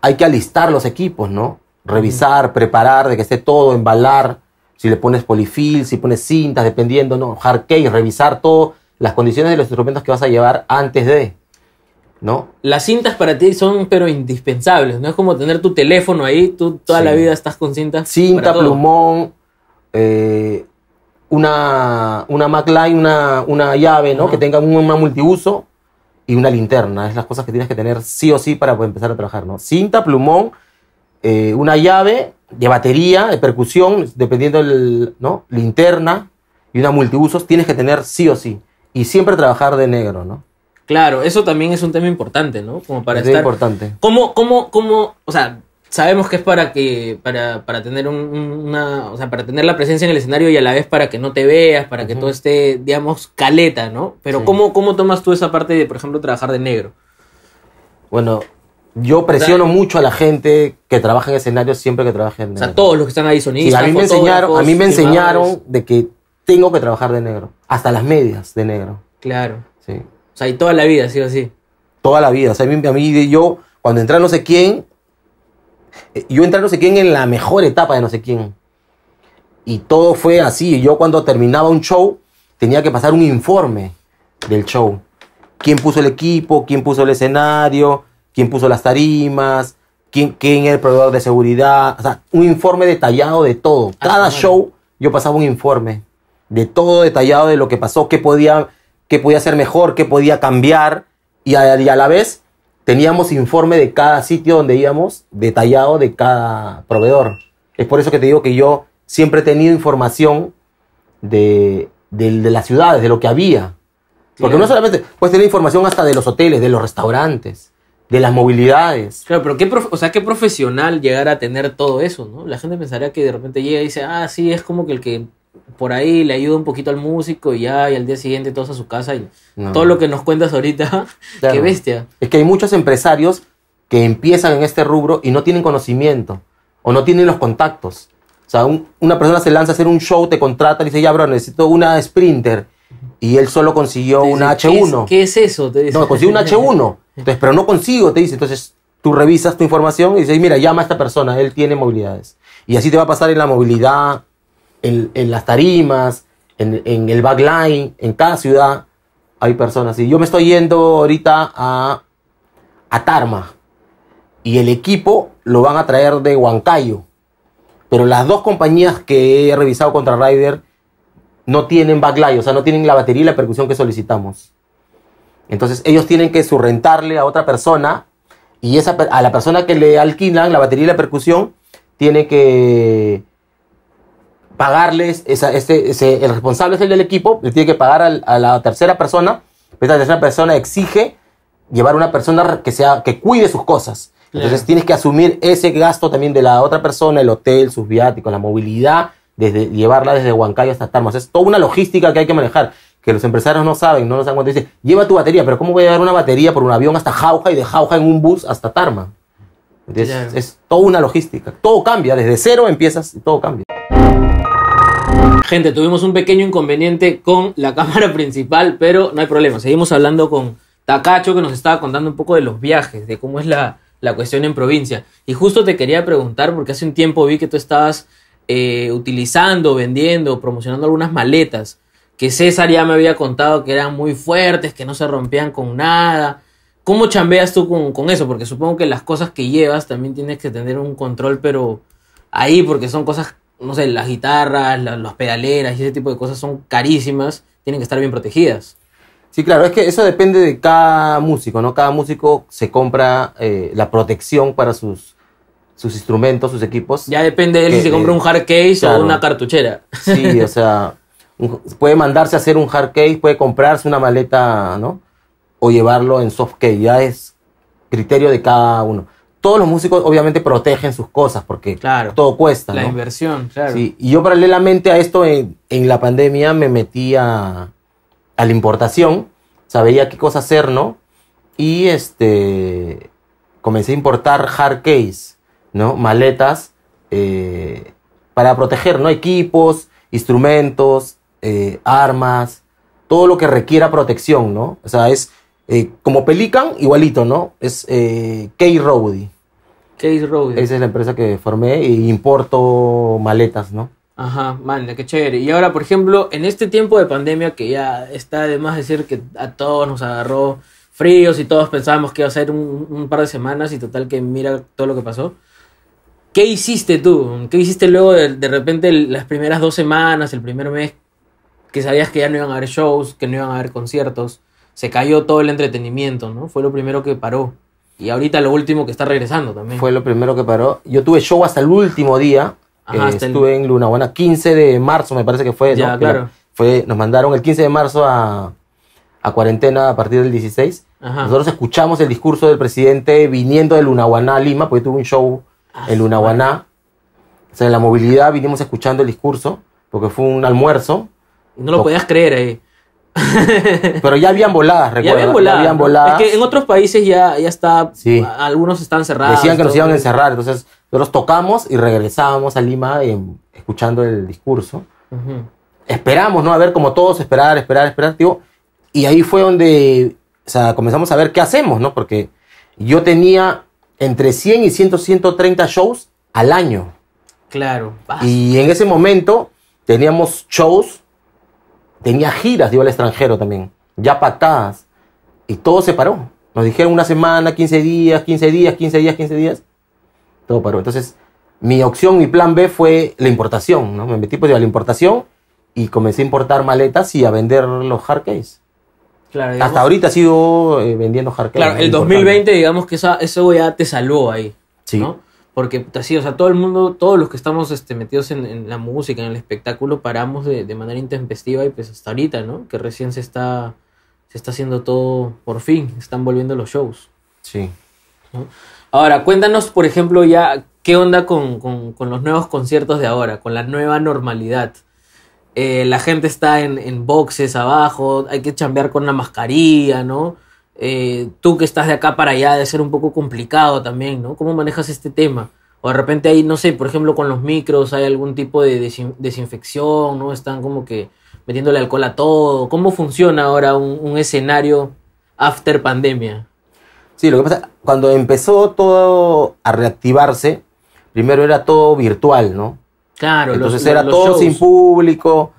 hay que alistar los equipos, ¿no? Revisar, preparar, de que esté todo, embalar, si le pones polifil, si pones cintas, dependiendo, ¿no? Hard revisar todo, las condiciones de los instrumentos que vas a llevar antes de, ¿no? Las cintas para ti son, pero indispensables, ¿no? Es como tener tu teléfono ahí, tú toda la vida estás con cintas. Cinta, plumón, eh, una, una una, una llave, ¿no? Que tenga un multiuso y una linterna. Es las cosas que tienes que tener sí o sí para poder empezar a trabajar, ¿no? Cinta, plumón, eh, una llave de batería, de percusión, dependiendo del, ¿no? Linterna y una multiusos tienes que tener sí o sí. Y siempre trabajar de negro, ¿no? Claro, eso también es un tema importante, ¿no? Como para es importante. ¿Cómo, cómo, cómo, o sea, sabemos que es para que para, tener una o sea para tener la presencia en el escenario y a la vez para que no te veas para que todo esté digamos caleta no pero cómo tomas tú esa parte de por ejemplo trabajar de negro bueno yo presiono mucho a la gente que trabaja en escenario siempre que trabaje en negro. O sea, todos los que están ahí son a mí me enseñaron, a mí me enseñaron de que tengo que trabajar de negro, hasta las medias de negro. Claro. Sí. O sea, y toda la vida, sí o sí. Toda la vida, o sea, a mí, yo cuando entré no sé quién, eh, yo entré no sé quién en la mejor etapa de no sé quién. Y todo fue así. Yo cuando terminaba un show tenía que pasar un informe del show. ¿Quién puso el equipo? ¿Quién puso el escenario? ¿Quién puso las tarimas? ¿Quién, quién era el proveedor de seguridad? O sea, un informe detallado de todo. Ah, Cada show yo pasaba un informe de todo detallado de lo que pasó, qué podía, qué podía ser mejor, qué podía cambiar. y a la vez teníamos informe de cada sitio donde íbamos, detallado de cada proveedor. Es por eso que te digo que yo siempre he tenido información de, las ciudades, de lo que había. Porque no solamente, puedes tener información hasta de los hoteles, de los restaurantes, de las movilidades. Claro, pero qué, qué profesional llegar a tener todo eso, ¿no? La gente pensaría que de repente llega y dice, ah, sí, es como que el que por ahí le ayuda un poquito al músico y ya, y al día siguiente todos a su casa y todo lo que nos cuentas ahorita, qué bestia. Es que hay muchos empresarios que empiezan en este rubro y no tienen conocimiento o no tienen los contactos. O sea, una persona se lanza a hacer un show, te contrata y dice, ya, bro, necesito una sprinter. Y él solo consiguió una H1. ¿Qué es, eso? No, consiguió una H1. Entonces, pero no consigo, te dice. Entonces, tú revisas tu información y dices, mira, llama a esta persona, él tiene movilidades. Y así te va a pasar en la movilidad, en, las tarimas, en, el backline, en cada ciudad hay personas. Y yo me estoy yendo ahorita a, Tarma y el equipo lo van a traer de Huancayo. Pero las dos compañías que he revisado contra Ryder no tienen backline, o sea, no tienen la batería y la percusión que solicitamos. Entonces ellos tienen que surrentarle a otra persona y esa, a la persona que le alquilan la batería y la percusión tiene que pagarles, este, el responsable es el del equipo, le tiene que pagar a la tercera persona, pero esa tercera persona exige llevar una persona que, sea, que cuide sus cosas. Entonces tienes que asumir ese gasto también de la otra persona, el hotel, sus viáticos, la movilidad, desde, llevarla desde Huancayo hasta Tarma. es toda una logística que hay que manejar, que los empresarios no saben, no nos dan cuenta. Dicen, lleva tu batería, pero ¿cómo voy a llevar una batería por un avión hasta Jauja y de Jauja en un bus hasta Tarma? Entonces, es, es toda una logística. Todo cambia, desde cero empiezas y todo cambia. Gente, tuvimos un pequeño inconveniente con la cámara principal, pero no hay problema. Seguimos hablando con Takacho, que nos estaba contando un poco de los viajes, de cómo es la, cuestión en provincia. Y justo te quería preguntar, porque hace un tiempo vi que tú estabas eh, utilizando, vendiendo, promocionando algunas maletas que César ya me había contado que eran muy fuertes, que no se rompían con nada. ¿Cómo chambeas tú con, con, eso? Porque supongo que las cosas que llevas también tienes que tener un control, pero ahí, porque son cosas no sé, las guitarras, las pedaleras y ese tipo de cosas son carísimas, tienen que estar bien protegidas. Sí, claro, es que eso depende de cada músico, ¿no? Cada músico se compra eh, la protección para sus, sus instrumentos, sus equipos. Ya depende de él si se compra un hard case o una cartuchera. Sí, o sea, puede mandarse a hacer un hard case, puede comprarse una maleta, ¿no? O llevarlo en soft case, ya es criterio de cada uno todos los músicos obviamente protegen sus cosas porque todo cuesta. La inversión, claro. y yo paralelamente a esto en, la pandemia me metí a, la importación, sabía qué cosa hacer, ¿no? Y este, comencé a importar hard case, ¿no? Maletas eh, para proteger, ¿no? Equipos, instrumentos, eh, armas, todo lo que requiera protección, ¿no? O sea, es eh, como Pelican, igualito, ¿no? Es K-Rowdy. Esa es la empresa que formé Y importo maletas, ¿no? Ajá, manda, qué chévere. Y ahora, por ejemplo, en este tiempo de pandemia que ya está de más decir que a todos nos agarró fríos y todos pensábamos que iba a ser un, par de semanas y total que mira todo lo que pasó. ¿Qué hiciste tú? ¿Qué hiciste luego de, de repente las primeras dos semanas, el primer mes, que sabías que ya no iban a haber shows, que no iban a haber conciertos? Se cayó todo el entretenimiento, ¿no? Fue lo primero que paró. Y ahorita lo último que está regresando también. Fue lo primero que paró. Yo tuve show hasta el último día. Eh, estuve en Luna 15 de marzo me parece que fue. Ya, claro. Fue, nos mandaron el 15 de marzo a, cuarentena a partir del 16. Nosotros escuchamos el discurso del presidente viniendo de Lunahuaná a Lima, porque tuve un show ah, en Lunahuaná. O sea, en la movilidad vinimos escuchando el discurso, porque fue un almuerzo. No lo podías creer ahí. Eh. Pero ya habían voladas, recuerdo. habían voladas. Es que en otros países ya, ya está. Algunos están cerrados. Decían que nos iban a encerrar. Entonces, nosotros tocamos y regresábamos a Lima eh, escuchando el discurso. Esperamos, ¿no? A ver, como todos, esperar, esperar, esperar, Y ahí fue donde comenzamos a ver qué hacemos, ¿no? Porque yo tenía entre 100 y 100, 130 shows al año. Claro. Y en ese momento teníamos shows Tenía giras, iba al extranjero también, ya pactadas. Y todo se paró. Nos dijeron una semana, 15 días, 15 días, 15 días, 15 días. Todo paró. Entonces, mi opción, mi plan B fue la importación, ¿no? Me metí pues a la importación y comencé a importar maletas y a vender los hardcase. Claro, Hasta ahorita sigo eh, vendiendo hardcase. Claro, el 2020 digamos que esa, eso ya te salvó ahí. Sí. ¿no? Porque así, o sea, todo el mundo, todos los que estamos este, metidos en, en la música, en el espectáculo, paramos de, de, manera intempestiva y pues hasta ahorita, ¿no? Que recién se está, se está haciendo todo por fin, están volviendo los shows. Sí. Ahora, cuéntanos, por ejemplo, ya qué onda con, con, los nuevos conciertos de ahora, con la nueva normalidad. Eh, la gente está en, en boxes abajo, hay que chambear con la mascarilla, ¿no? Eh, tú que estás de acá para allá, debe ser un poco complicado también, ¿no? ¿Cómo manejas este tema? O de repente ahí, no sé, por ejemplo, con los micros hay algún tipo de desinfección, ¿no? Están como que metiéndole alcohol a todo. ¿Cómo funciona ahora un, escenario after pandemia? Sí, lo que pasa, cuando empezó todo a reactivarse, primero era todo virtual, ¿no? Claro, entonces era todo sin público,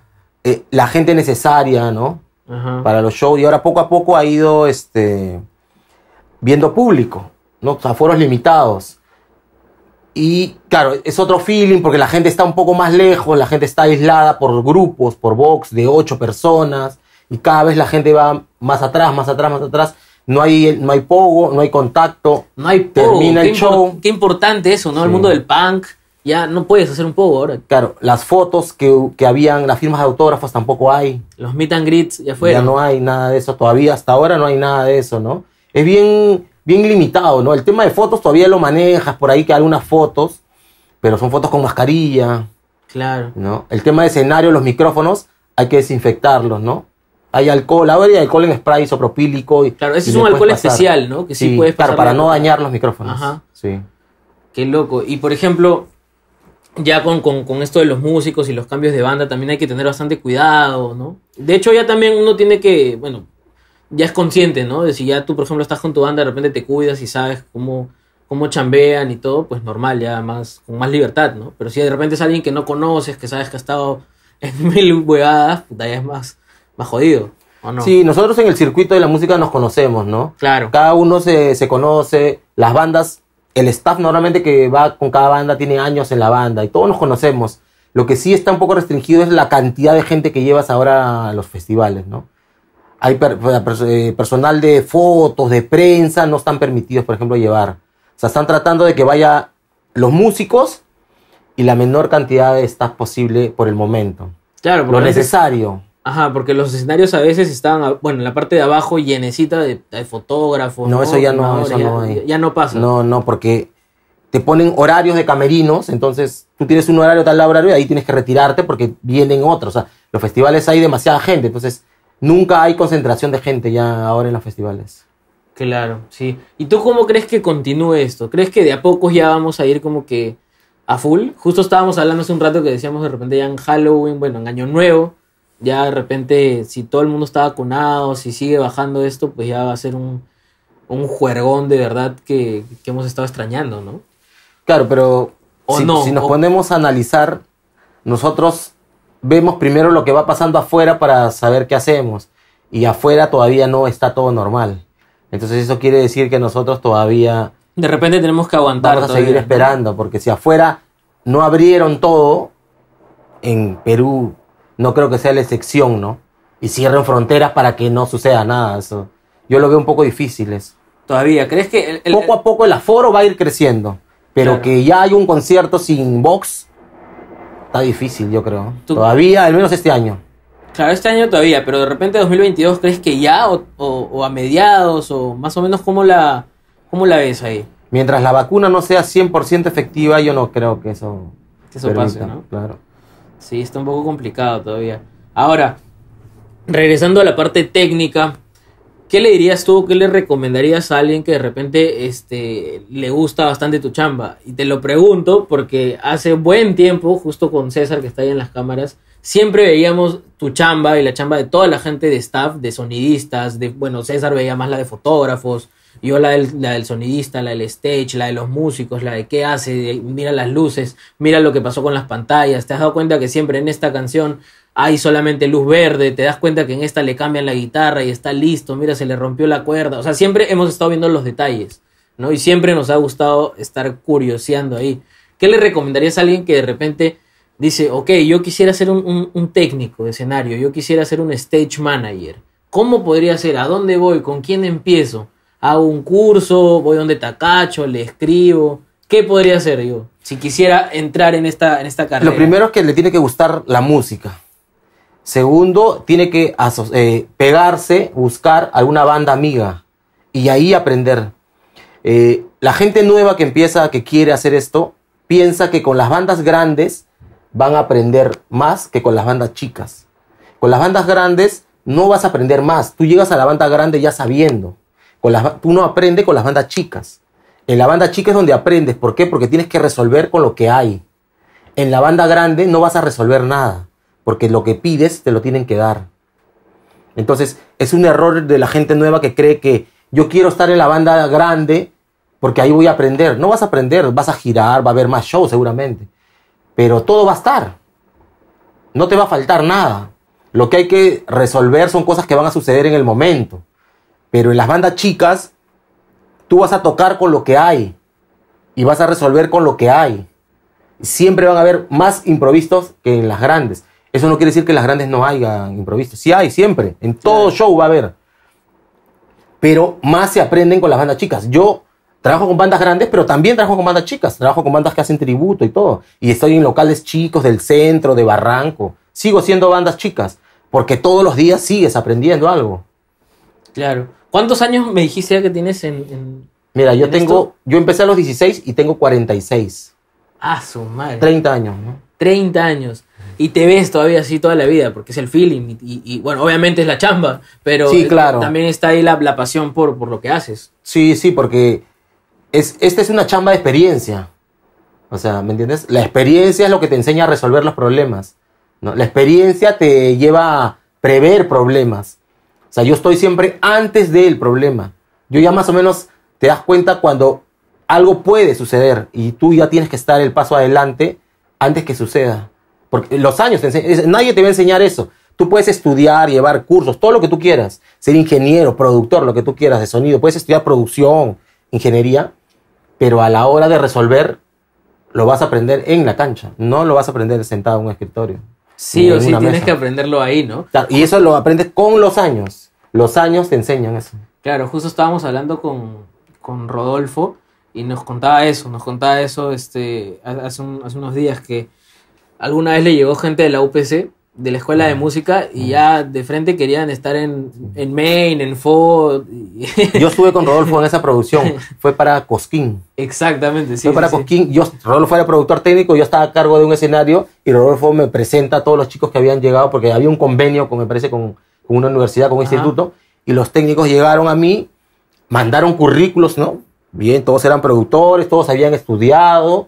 eh, la gente necesaria, ¿no? para los shows y ahora poco a poco ha ido este, viendo público, ¿no? foros limitados. Y claro, es otro feeling porque la gente está un poco más lejos, la gente está aislada por grupos, por box de ocho personas y cada vez la gente va más atrás, más atrás, más atrás. No hay, no hay pogo, no hay contacto. No hay Termina el show. Qué importante eso, ¿no? El mundo del punk ya no puedes hacer un poco ahora. Claro, las fotos que, habían, las firmas de autógrafos tampoco hay. Los meet and greets ya fueron. Ya no hay nada de eso todavía, hasta ahora no hay nada de eso, ¿no? Es bien, bien limitado, ¿no? El tema de fotos todavía lo manejas, por ahí que algunas fotos, pero son fotos con mascarilla. Claro. ¿no? El tema de escenario, los micrófonos, hay que desinfectarlos, ¿no? Hay alcohol, ahora hay alcohol en spray isopropílico. Y, claro, ese es un alcohol especial, ¿no? Que sí, puede puedes Claro, para no dañar los micrófonos. Ajá. Sí. Qué loco. Y por ejemplo, ya con, esto de los músicos y los cambios de banda también hay que tener bastante cuidado, ¿no? De hecho, ya también uno tiene que, bueno, ya es consciente, ¿no? De si ya tú, por ejemplo, estás con tu banda, de repente te cuidas y sabes cómo, cómo chambean y todo, pues normal, ya más, con más libertad, ¿no? Pero si de repente es alguien que no conoces, que sabes que ha estado en mil huevadas, puta, ya es más, más jodido. Sí, nosotros en el circuito de la música nos conocemos, ¿no? Claro. Cada uno se, se conoce, las bandas el staff normalmente que va con cada banda tiene años en la banda y todos nos conocemos. Lo que sí está un poco restringido es la cantidad de gente que llevas ahora a los festivales, ¿no? Hay eh, personal de fotos, de prensa, no están permitidos, por ejemplo, llevar. O sea, están tratando de que vaya los músicos y la menor cantidad de staff posible por el momento. Claro, lo necesario. Ajá, porque los escenarios a veces estaban, bueno, en la parte de abajo llenecita de, fotógrafos. No, eso ya no, eso ya, no ya no pasa. No, no, porque te ponen horarios de camerinos, entonces tú tienes un horario tal horario y ahí tienes que retirarte porque vienen otros. O sea, los festivales hay demasiada gente, entonces nunca hay concentración de gente ya ahora en los festivales. Claro, sí. ¿Y tú cómo crees que continúe esto? ¿Crees que de a poco ya vamos a ir como que a full? Justo estábamos hablando hace un rato que decíamos de repente ya en Halloween, bueno, en Año Nuevo ya de repente, si todo el mundo está vacunado, si sigue bajando esto, pues ya va a ser un, un juergón de verdad que, hemos estado extrañando, ¿no? Claro, pero si, nos ponemos a analizar, nosotros vemos primero lo que va pasando afuera para saber qué hacemos. Y afuera todavía no está todo normal. Entonces eso quiere decir que nosotros todavía... De repente tenemos que aguantar. Vamos a seguir esperando, porque si afuera no abrieron todo, en Perú no creo que sea la excepción, ¿no? Y cierren fronteras para que no suceda nada. Eso. Yo lo veo un poco difícil eso. Todavía, ¿crees que...? El, poco a poco el aforo va a ir creciendo, pero que ya hay un concierto sin box, está difícil, yo creo. Todavía, al menos este año. Claro, este año todavía, pero de repente 2022, ¿crees que ya o, a mediados o más o menos cómo la, cómo la ves ahí? Mientras la vacuna no sea 100% efectiva, yo no creo que eso... Que eso pase, ¿no? Claro. Sí, está un poco complicado todavía. Ahora, regresando a la parte técnica, ¿qué le dirías tú, qué le recomendarías a alguien que de repente este, le gusta bastante tu chamba? Y te lo pregunto porque hace buen tiempo, justo con César que está ahí en las cámaras, siempre veíamos tu chamba y la chamba de toda la gente de staff, de sonidistas, de, bueno, César veía más la de fotógrafos, yo la del, sonidista, la del stage, la de los músicos, la de qué hace, mira las luces, mira lo que pasó con las pantallas. Te has dado cuenta que siempre en esta canción hay solamente luz verde, te das cuenta que en esta le cambian la guitarra y está listo, mira, se le rompió la cuerda. O sea, siempre hemos estado viendo los detalles, ¿no? Y siempre nos ha gustado estar curioseando ahí. ¿Qué le recomendarías a alguien que de repente dice, ok, yo quisiera ser un, un técnico de escenario, yo quisiera ser un stage manager? ¿Cómo podría ser? ¿A dónde voy? ¿Con quién empiezo? hago un curso, voy donde Tacacho, le escribo. ¿Qué podría hacer yo si quisiera entrar en esta, en esta carrera? Lo primero es que le tiene que gustar la música. Segundo, tiene que eh, pegarse, buscar alguna banda amiga y ahí aprender. Eh, la gente nueva que empieza, que quiere hacer esto, piensa que con las bandas grandes van a aprender más que con las bandas chicas. Con las bandas grandes no vas a aprender más. Tú llegas a la banda grande ya sabiendo. Tú no uno aprende con las bandas chicas. En la banda chica es donde aprendes. ¿Por qué? Porque tienes que resolver con lo que hay. En la banda grande no vas a resolver nada, porque lo que pides te lo tienen que dar. Entonces, es un error de la gente nueva que cree que yo quiero estar en la banda grande porque ahí voy a aprender. No vas a aprender, vas a girar, va a haber más shows seguramente. Pero todo va a estar. No te va a faltar nada. Lo que hay que resolver son cosas que van a suceder en el momento. Pero en las bandas chicas, tú vas a tocar con lo que hay y vas a resolver con lo que hay. Siempre van a haber más improvisos que en las grandes. Eso no quiere decir que las grandes no hayan improvisos. Sí hay, siempre. En todo show va a haber. Pero más se aprenden con las bandas chicas. Yo trabajo con bandas grandes, pero también trabajo con bandas chicas. Trabajo con bandas que hacen tributo y todo. Y estoy en locales chicos del centro, de Barranco. Sigo siendo bandas chicas, porque todos los días sigues aprendiendo algo. Claro. ¿Cuántos años me dijiste que tienes en... Mira, yo tengo, yo empecé a los 16 y tengo 46. Ah, su madre. 30 años, ¿no? 30 años. Y te ves todavía así toda la vida, porque es el feeling. Y, bueno, obviamente es la chamba, pero sí, claro. también está ahí la, la pasión por, por, lo que haces. Sí, sí, porque es, esta es una chamba de experiencia. O sea, ¿me entiendes? La experiencia es lo que te enseña a resolver los problemas. ¿no? La experiencia te lleva a prever problemas. O sea, yo estoy siempre antes del problema. Yo ya más o menos te das cuenta cuando algo puede suceder y tú ya tienes que estar el paso adelante antes que suceda. Porque los años, nadie te va a enseñar eso. Tú puedes estudiar, llevar cursos, todo lo que tú quieras. Ser ingeniero, productor, lo que tú quieras de sonido. Puedes estudiar producción, ingeniería, pero a la hora de resolver, lo vas a aprender en la cancha. No lo vas a aprender sentado en un escritorio. Sí o sí, tienes que aprenderlo ahí, ¿no? Y eso lo aprendes con los años los años te enseñan eso. Claro, justo estábamos hablando con, Rodolfo y nos contaba eso, nos contaba eso este, hace, unos días que alguna vez le llegó gente de la UPC, de la Escuela de Música, y ya de frente querían estar en, en Maine, en Fo. Yo estuve con Rodolfo en esa producción, fue para Cosquín. Exactamente, sí. Fue para Cosquín, yo, Rodolfo era productor técnico, yo estaba a cargo de un escenario, y Rodolfo me presenta a todos los chicos que habían llegado, porque había un convenio, con, me parece, con una universidad, con instituto, y los técnicos llegaron a mí, mandaron currículos, ¿no? Bien, todos eran productores, todos habían estudiado,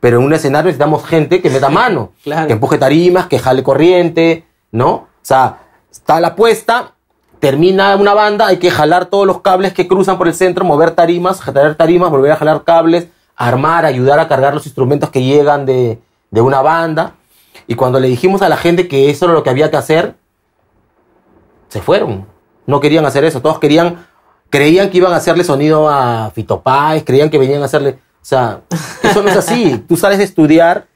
pero en un escenario necesitamos gente que meta mano, que empuje tarimas, que jale corriente, ¿no? O sea, está la apuesta, termina una banda, hay que jalar todos los cables que cruzan por el centro, mover tarimas, jalar tarimas, volver a jalar cables, armar, ayudar a cargar los instrumentos que llegan de, de una banda. Y cuando le dijimos a la gente que eso era lo que había que hacer, se fueron. No querían hacer eso. Todos querían, creían que iban a hacerle sonido a Fitopáez, creían que venían a hacerle. O sea, eso no es así. Tú sales a estudiar,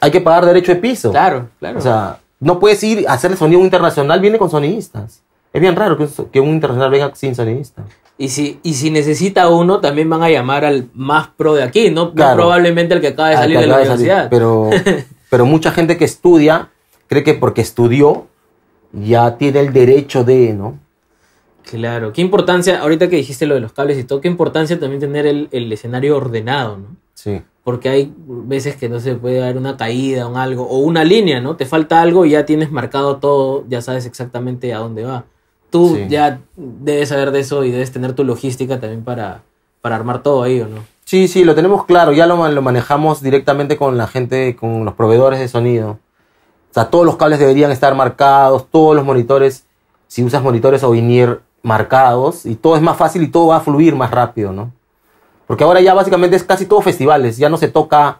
hay que pagar derecho de piso. Claro, claro. O sea, no puedes ir a hacerle sonido a un internacional, viene con sonidistas. Es bien raro que, un internacional venga sin sonidista. Y si, y si necesita uno, también van a llamar al más pro de aquí, no, probablemente el que acaba de salir de la universidad. pero, pero mucha gente que estudia cree que porque estudió ya tiene el derecho de, ¿no? Claro, qué importancia, ahorita que dijiste lo de los cables y todo, qué importancia también tener el, escenario ordenado, ¿no? Sí. Porque hay veces que no se puede dar una caída o algo, o una línea, ¿no? Te falta algo y ya tienes marcado todo, ya sabes exactamente a dónde va. Tú ya debes saber de eso y debes tener tu logística también para, para armar todo ahí, ¿o ¿no? Sí, sí, lo tenemos claro, ya lo, lo manejamos directamente con la gente, con los proveedores de sonido. O sea, todos los cables deberían estar marcados, todos los monitores, si usas monitores o vinir marcados, y todo es más fácil y todo va a fluir más rápido, ¿no? Porque ahora ya básicamente es casi todo festivales, ya no se toca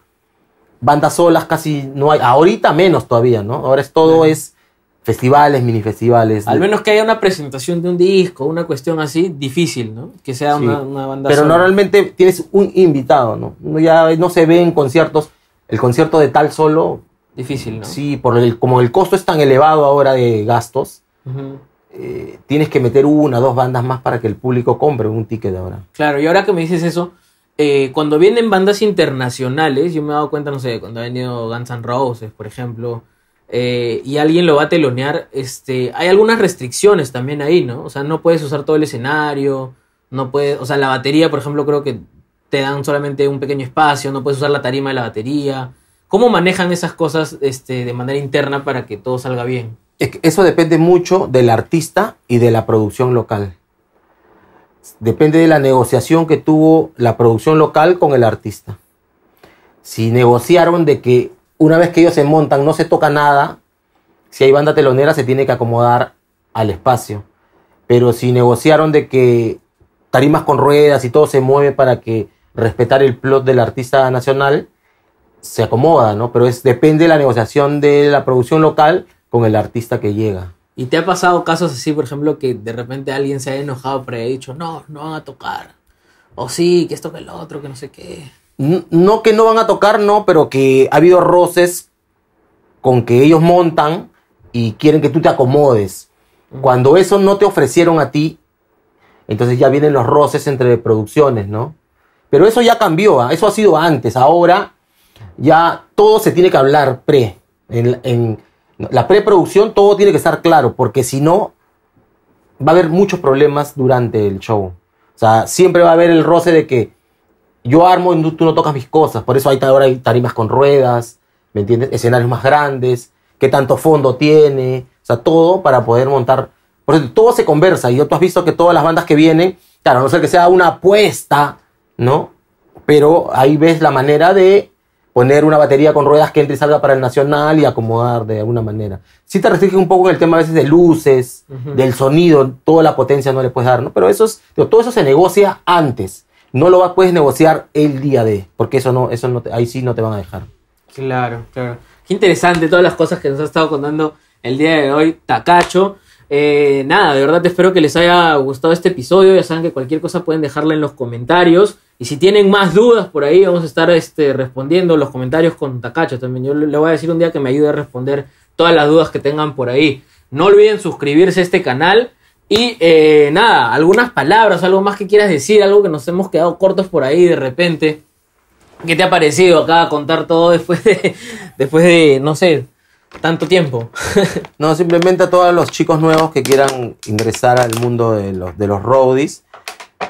bandas solas, casi no hay, ahorita menos todavía, ¿no? Ahora es todo es festivales, mini festivales. Al menos que haya una presentación de un disco, una cuestión así, difícil, ¿no? Que sea una, una, banda Pero normalmente tienes un invitado, ¿no? Ya no se ve en conciertos, el concierto de tal solo, Difícil, ¿no? Sí, por el, como el costo es tan elevado ahora de gastos, eh, tienes que meter una, dos bandas más para que el público compre un ticket ahora. Claro, y ahora que me dices eso, eh, cuando vienen bandas internacionales, yo me he dado cuenta, no sé, cuando ha venido Guns N' Roses, por ejemplo, eh, y alguien lo va a telonear, este, hay algunas restricciones también ahí, ¿no? O sea, no puedes usar todo el escenario, no puedes, o sea, la batería, por ejemplo, creo que te dan solamente un pequeño espacio, no puedes usar la tarima de la batería. ¿Cómo manejan esas cosas este, de manera interna para que todo salga bien? Eso depende mucho del artista y de la producción local. Depende de la negociación que tuvo la producción local con el artista. Si negociaron de que una vez que ellos se montan no se toca nada, si hay banda telonera se tiene que acomodar al espacio. Pero si negociaron de que tarimas con ruedas y todo se mueve para que respetar el plot del artista nacional, se acomoda, ¿no? Pero es, depende de la negociación de la producción local con el artista que llega. ¿Y te ha pasado casos así, por ejemplo, que de repente alguien se ha enojado pero ha dicho, no, no van a tocar? O sí, que esto que el otro, que no sé qué. No, que no van a tocar, no, pero que ha habido roces con que ellos montan y quieren que tú te acomodes. Mm. Cuando eso no te ofrecieron a ti, entonces ya vienen los roces entre producciones, ¿no? Pero eso ya cambió, ¿ah? eso ha sido antes. Ahora ya todo se tiene que hablar pre. En, en la preproducción todo tiene que estar claro, porque si no, va a haber muchos problemas durante el show. O sea, siempre va a haber el roce de que yo armo y tú no tocas mis cosas. Por eso hay, ahora hay tarimas con ruedas, ¿me entiendes? Escenarios más grandes, qué tanto fondo tiene. O sea, todo para poder montar. Por eso todo se conversa. Y tú has visto que todas las bandas que vienen, claro, no sé que sea una apuesta, ¿no? Pero ahí ves la manera de poner una batería con ruedas que entre y salga para el nacional y acomodar de alguna manera. Sí te restringe un poco en el tema a veces de luces, del sonido, toda la potencia no le puedes dar, ¿no? Pero eso todo eso se negocia antes. No lo puedes negociar el día de, porque eso no, eso no ahí sí no te van a dejar. Claro, claro. Qué interesante todas las cosas que nos has estado contando el día de hoy, Tacacho. Eh, nada, de verdad espero que les haya gustado este episodio. Ya saben que cualquier cosa pueden dejarla en los comentarios. Y si tienen más dudas por ahí, vamos a estar este, respondiendo los comentarios con Tacacho también. Yo le voy a decir un día que me ayude a responder todas las dudas que tengan por ahí. No olviden suscribirse a este canal. Y eh, nada, algunas palabras, algo más que quieras decir, algo que nos hemos quedado cortos por ahí de repente. ¿Qué te ha parecido acá contar todo después de, después de, no sé, tanto tiempo. no, simplemente a todos los chicos nuevos que quieran ingresar al mundo de los, de los roadies,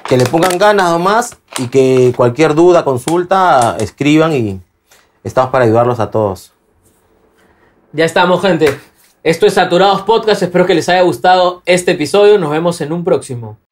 que le pongan ganas nomás y que cualquier duda, consulta, escriban y estamos para ayudarlos a todos. Ya estamos, gente. Esto es Saturados Podcast. Espero que les haya gustado este episodio. Nos vemos en un próximo.